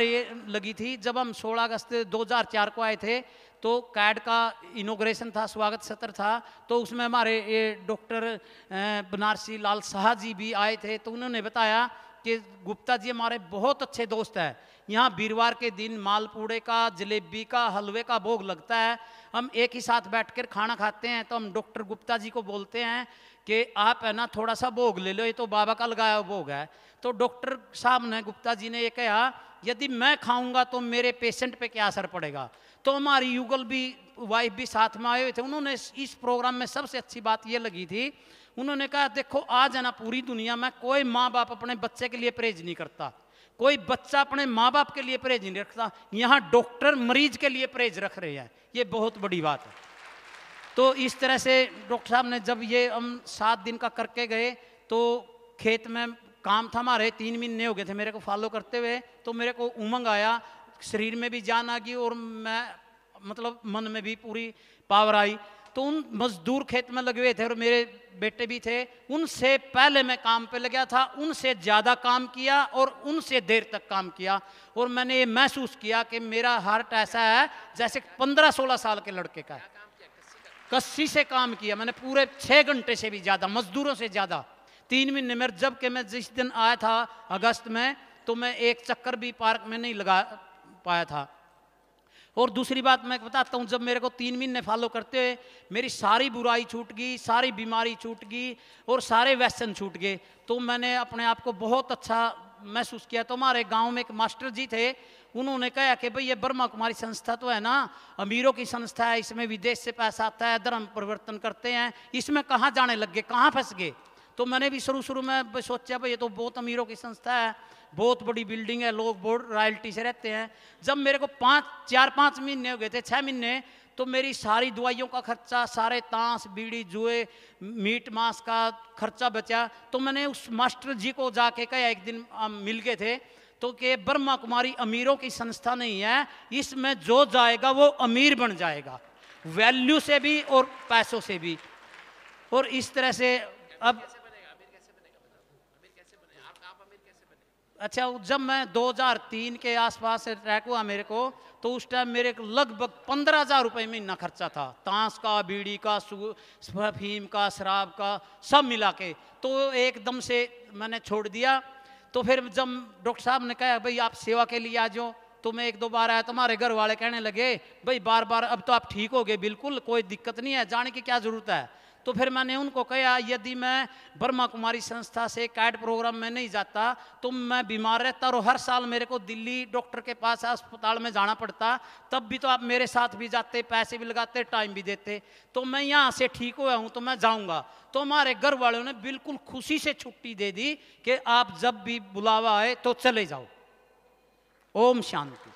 लगी थी जब हम 16 अगस्त 2004 को आए थे तो कैड का इनोग्रेशन था स्वागत सत्र था तो उसमें हमारे ये डॉक्टर बनारसी लाल शाह जी भी आए थे तो उन्होंने बताया कि गुप्ता जी हमारे बहुत अच्छे दोस्त है यहाँ वीरवार के दिन मालपूड़े का जलेबी का हलवे का भोग लगता है हम एक ही साथ बैठकर खाना खाते हैं तो हम डॉक्टर गुप्ता जी को बोलते हैं कि आप है ना थोड़ा सा भोग ले लो ये तो बाबा का लगाया हुआ भोग है तो डॉक्टर साहब ने गुप्ता जी ने ये कहा यदि मैं खाऊंगा तो मेरे पेशेंट पे क्या असर पड़ेगा तो हमारी युगल भी वाइफ भी साथ में आए हुए थे उन्होंने इस प्रोग्राम में सबसे अच्छी बात ये लगी थी उन्होंने कहा देखो आज है ना पूरी दुनिया में कोई माँ बाप अपने बच्चे के लिए परहेज नहीं करता कोई बच्चा अपने माँ बाप के लिए परहेज नहीं रखता यहाँ डॉक्टर मरीज के लिए परहेज रख रहे हैं ये बहुत बड़ी बात है तो इस तरह से डॉक्टर साहब ने जब ये हम सात दिन का करके गए तो खेत में काम था हमारे तीन महीने हो गए थे मेरे को फॉलो करते हुए तो मेरे को उमंग आया शरीर में भी जान आ गई और मैं मतलब मन में भी पूरी पावर आई तो उन मजदूर खेत में लगे हुए थे और मेरे बेटे भी थे उनसे पहले मैं काम पे लग गया था उनसे ज़्यादा काम किया और उनसे देर तक काम किया और मैंने ये महसूस किया कि मेरा हार्ट ऐसा है जैसे पंद्रह सोलह साल के लड़के का है कस्सी से काम किया मैंने पूरे छः घंटे से भी ज़्यादा मजदूरों से ज़्यादा तीन महीने में जबकि मैं जिस दिन आया था अगस्त में तो मैं एक चक्कर भी पार्क में नहीं लगा पाया था और दूसरी बात मैं बताता हूँ जब मेरे को तीन महीने फॉलो करते हुए मेरी सारी बुराई छूट गई सारी बीमारी छूट गई और सारे व्यसन छूट गए तो मैंने अपने आप को बहुत अच्छा महसूस किया तो हमारे गांव में एक मास्टर जी थे उन्होंने कहा कि भाई ये ब्रह्मा कुमारी संस्था तो है ना अमीरों की संस्था है इसमें विदेश से पैसा आता है धर्म परिवर्तन करते हैं इसमें कहाँ जाने लग गए कहाँ फंस गए तो मैंने भी शुरू शुरू में सोचा भाई ये तो बहुत अमीरों की संस्था है बहुत बड़ी बिल्डिंग है लोग बहुत रॉयल्टी से रहते हैं जब मेरे को पाँच चार पाँच महीने हो गए थे छः महीने तो मेरी सारी दवाइयों का खर्चा सारे तांस बीड़ी जुए मीट मांस का खर्चा बचा तो मैंने उस मास्टर जी को जाके कहा एक दिन मिल गए थे तो कि ब्रह्मा कुमारी अमीरों की संस्था नहीं है इसमें जो जाएगा वो अमीर बन जाएगा वैल्यू से भी और पैसों से भी और इस तरह से अब अच्छा जब मैं 2003 के आसपास ट्रैक हुआ मेरे को तो उस टाइम मेरे को लगभग पंद्रह हज़ार रुपये महीना खर्चा था तांस का बीड़ी का अफीम का शराब का सब मिला के तो एकदम से मैंने छोड़ दिया तो फिर जब डॉक्टर साहब ने कहा भाई आप सेवा के लिए आ जाओ तो मैं एक दो बार आया तुम्हारे घर वाले कहने लगे भाई बार बार अब तो आप ठीक हो गए बिल्कुल कोई दिक्कत नहीं है जाने की क्या ज़रूरत है तो फिर मैंने उनको कहा यदि मैं ब्रह्मा कुमारी संस्था से कैट प्रोग्राम में नहीं जाता तो मैं बीमार रहता और हर साल मेरे को दिल्ली डॉक्टर के पास अस्पताल में जाना पड़ता तब भी तो आप मेरे साथ भी जाते पैसे भी लगाते टाइम भी देते तो मैं यहाँ से ठीक हुआ हूँ तो मैं जाऊँगा तो हमारे घर वालों ने बिल्कुल खुशी से छुट्टी दे दी कि आप जब भी बुलावा आए तो चले जाओ ओम शांति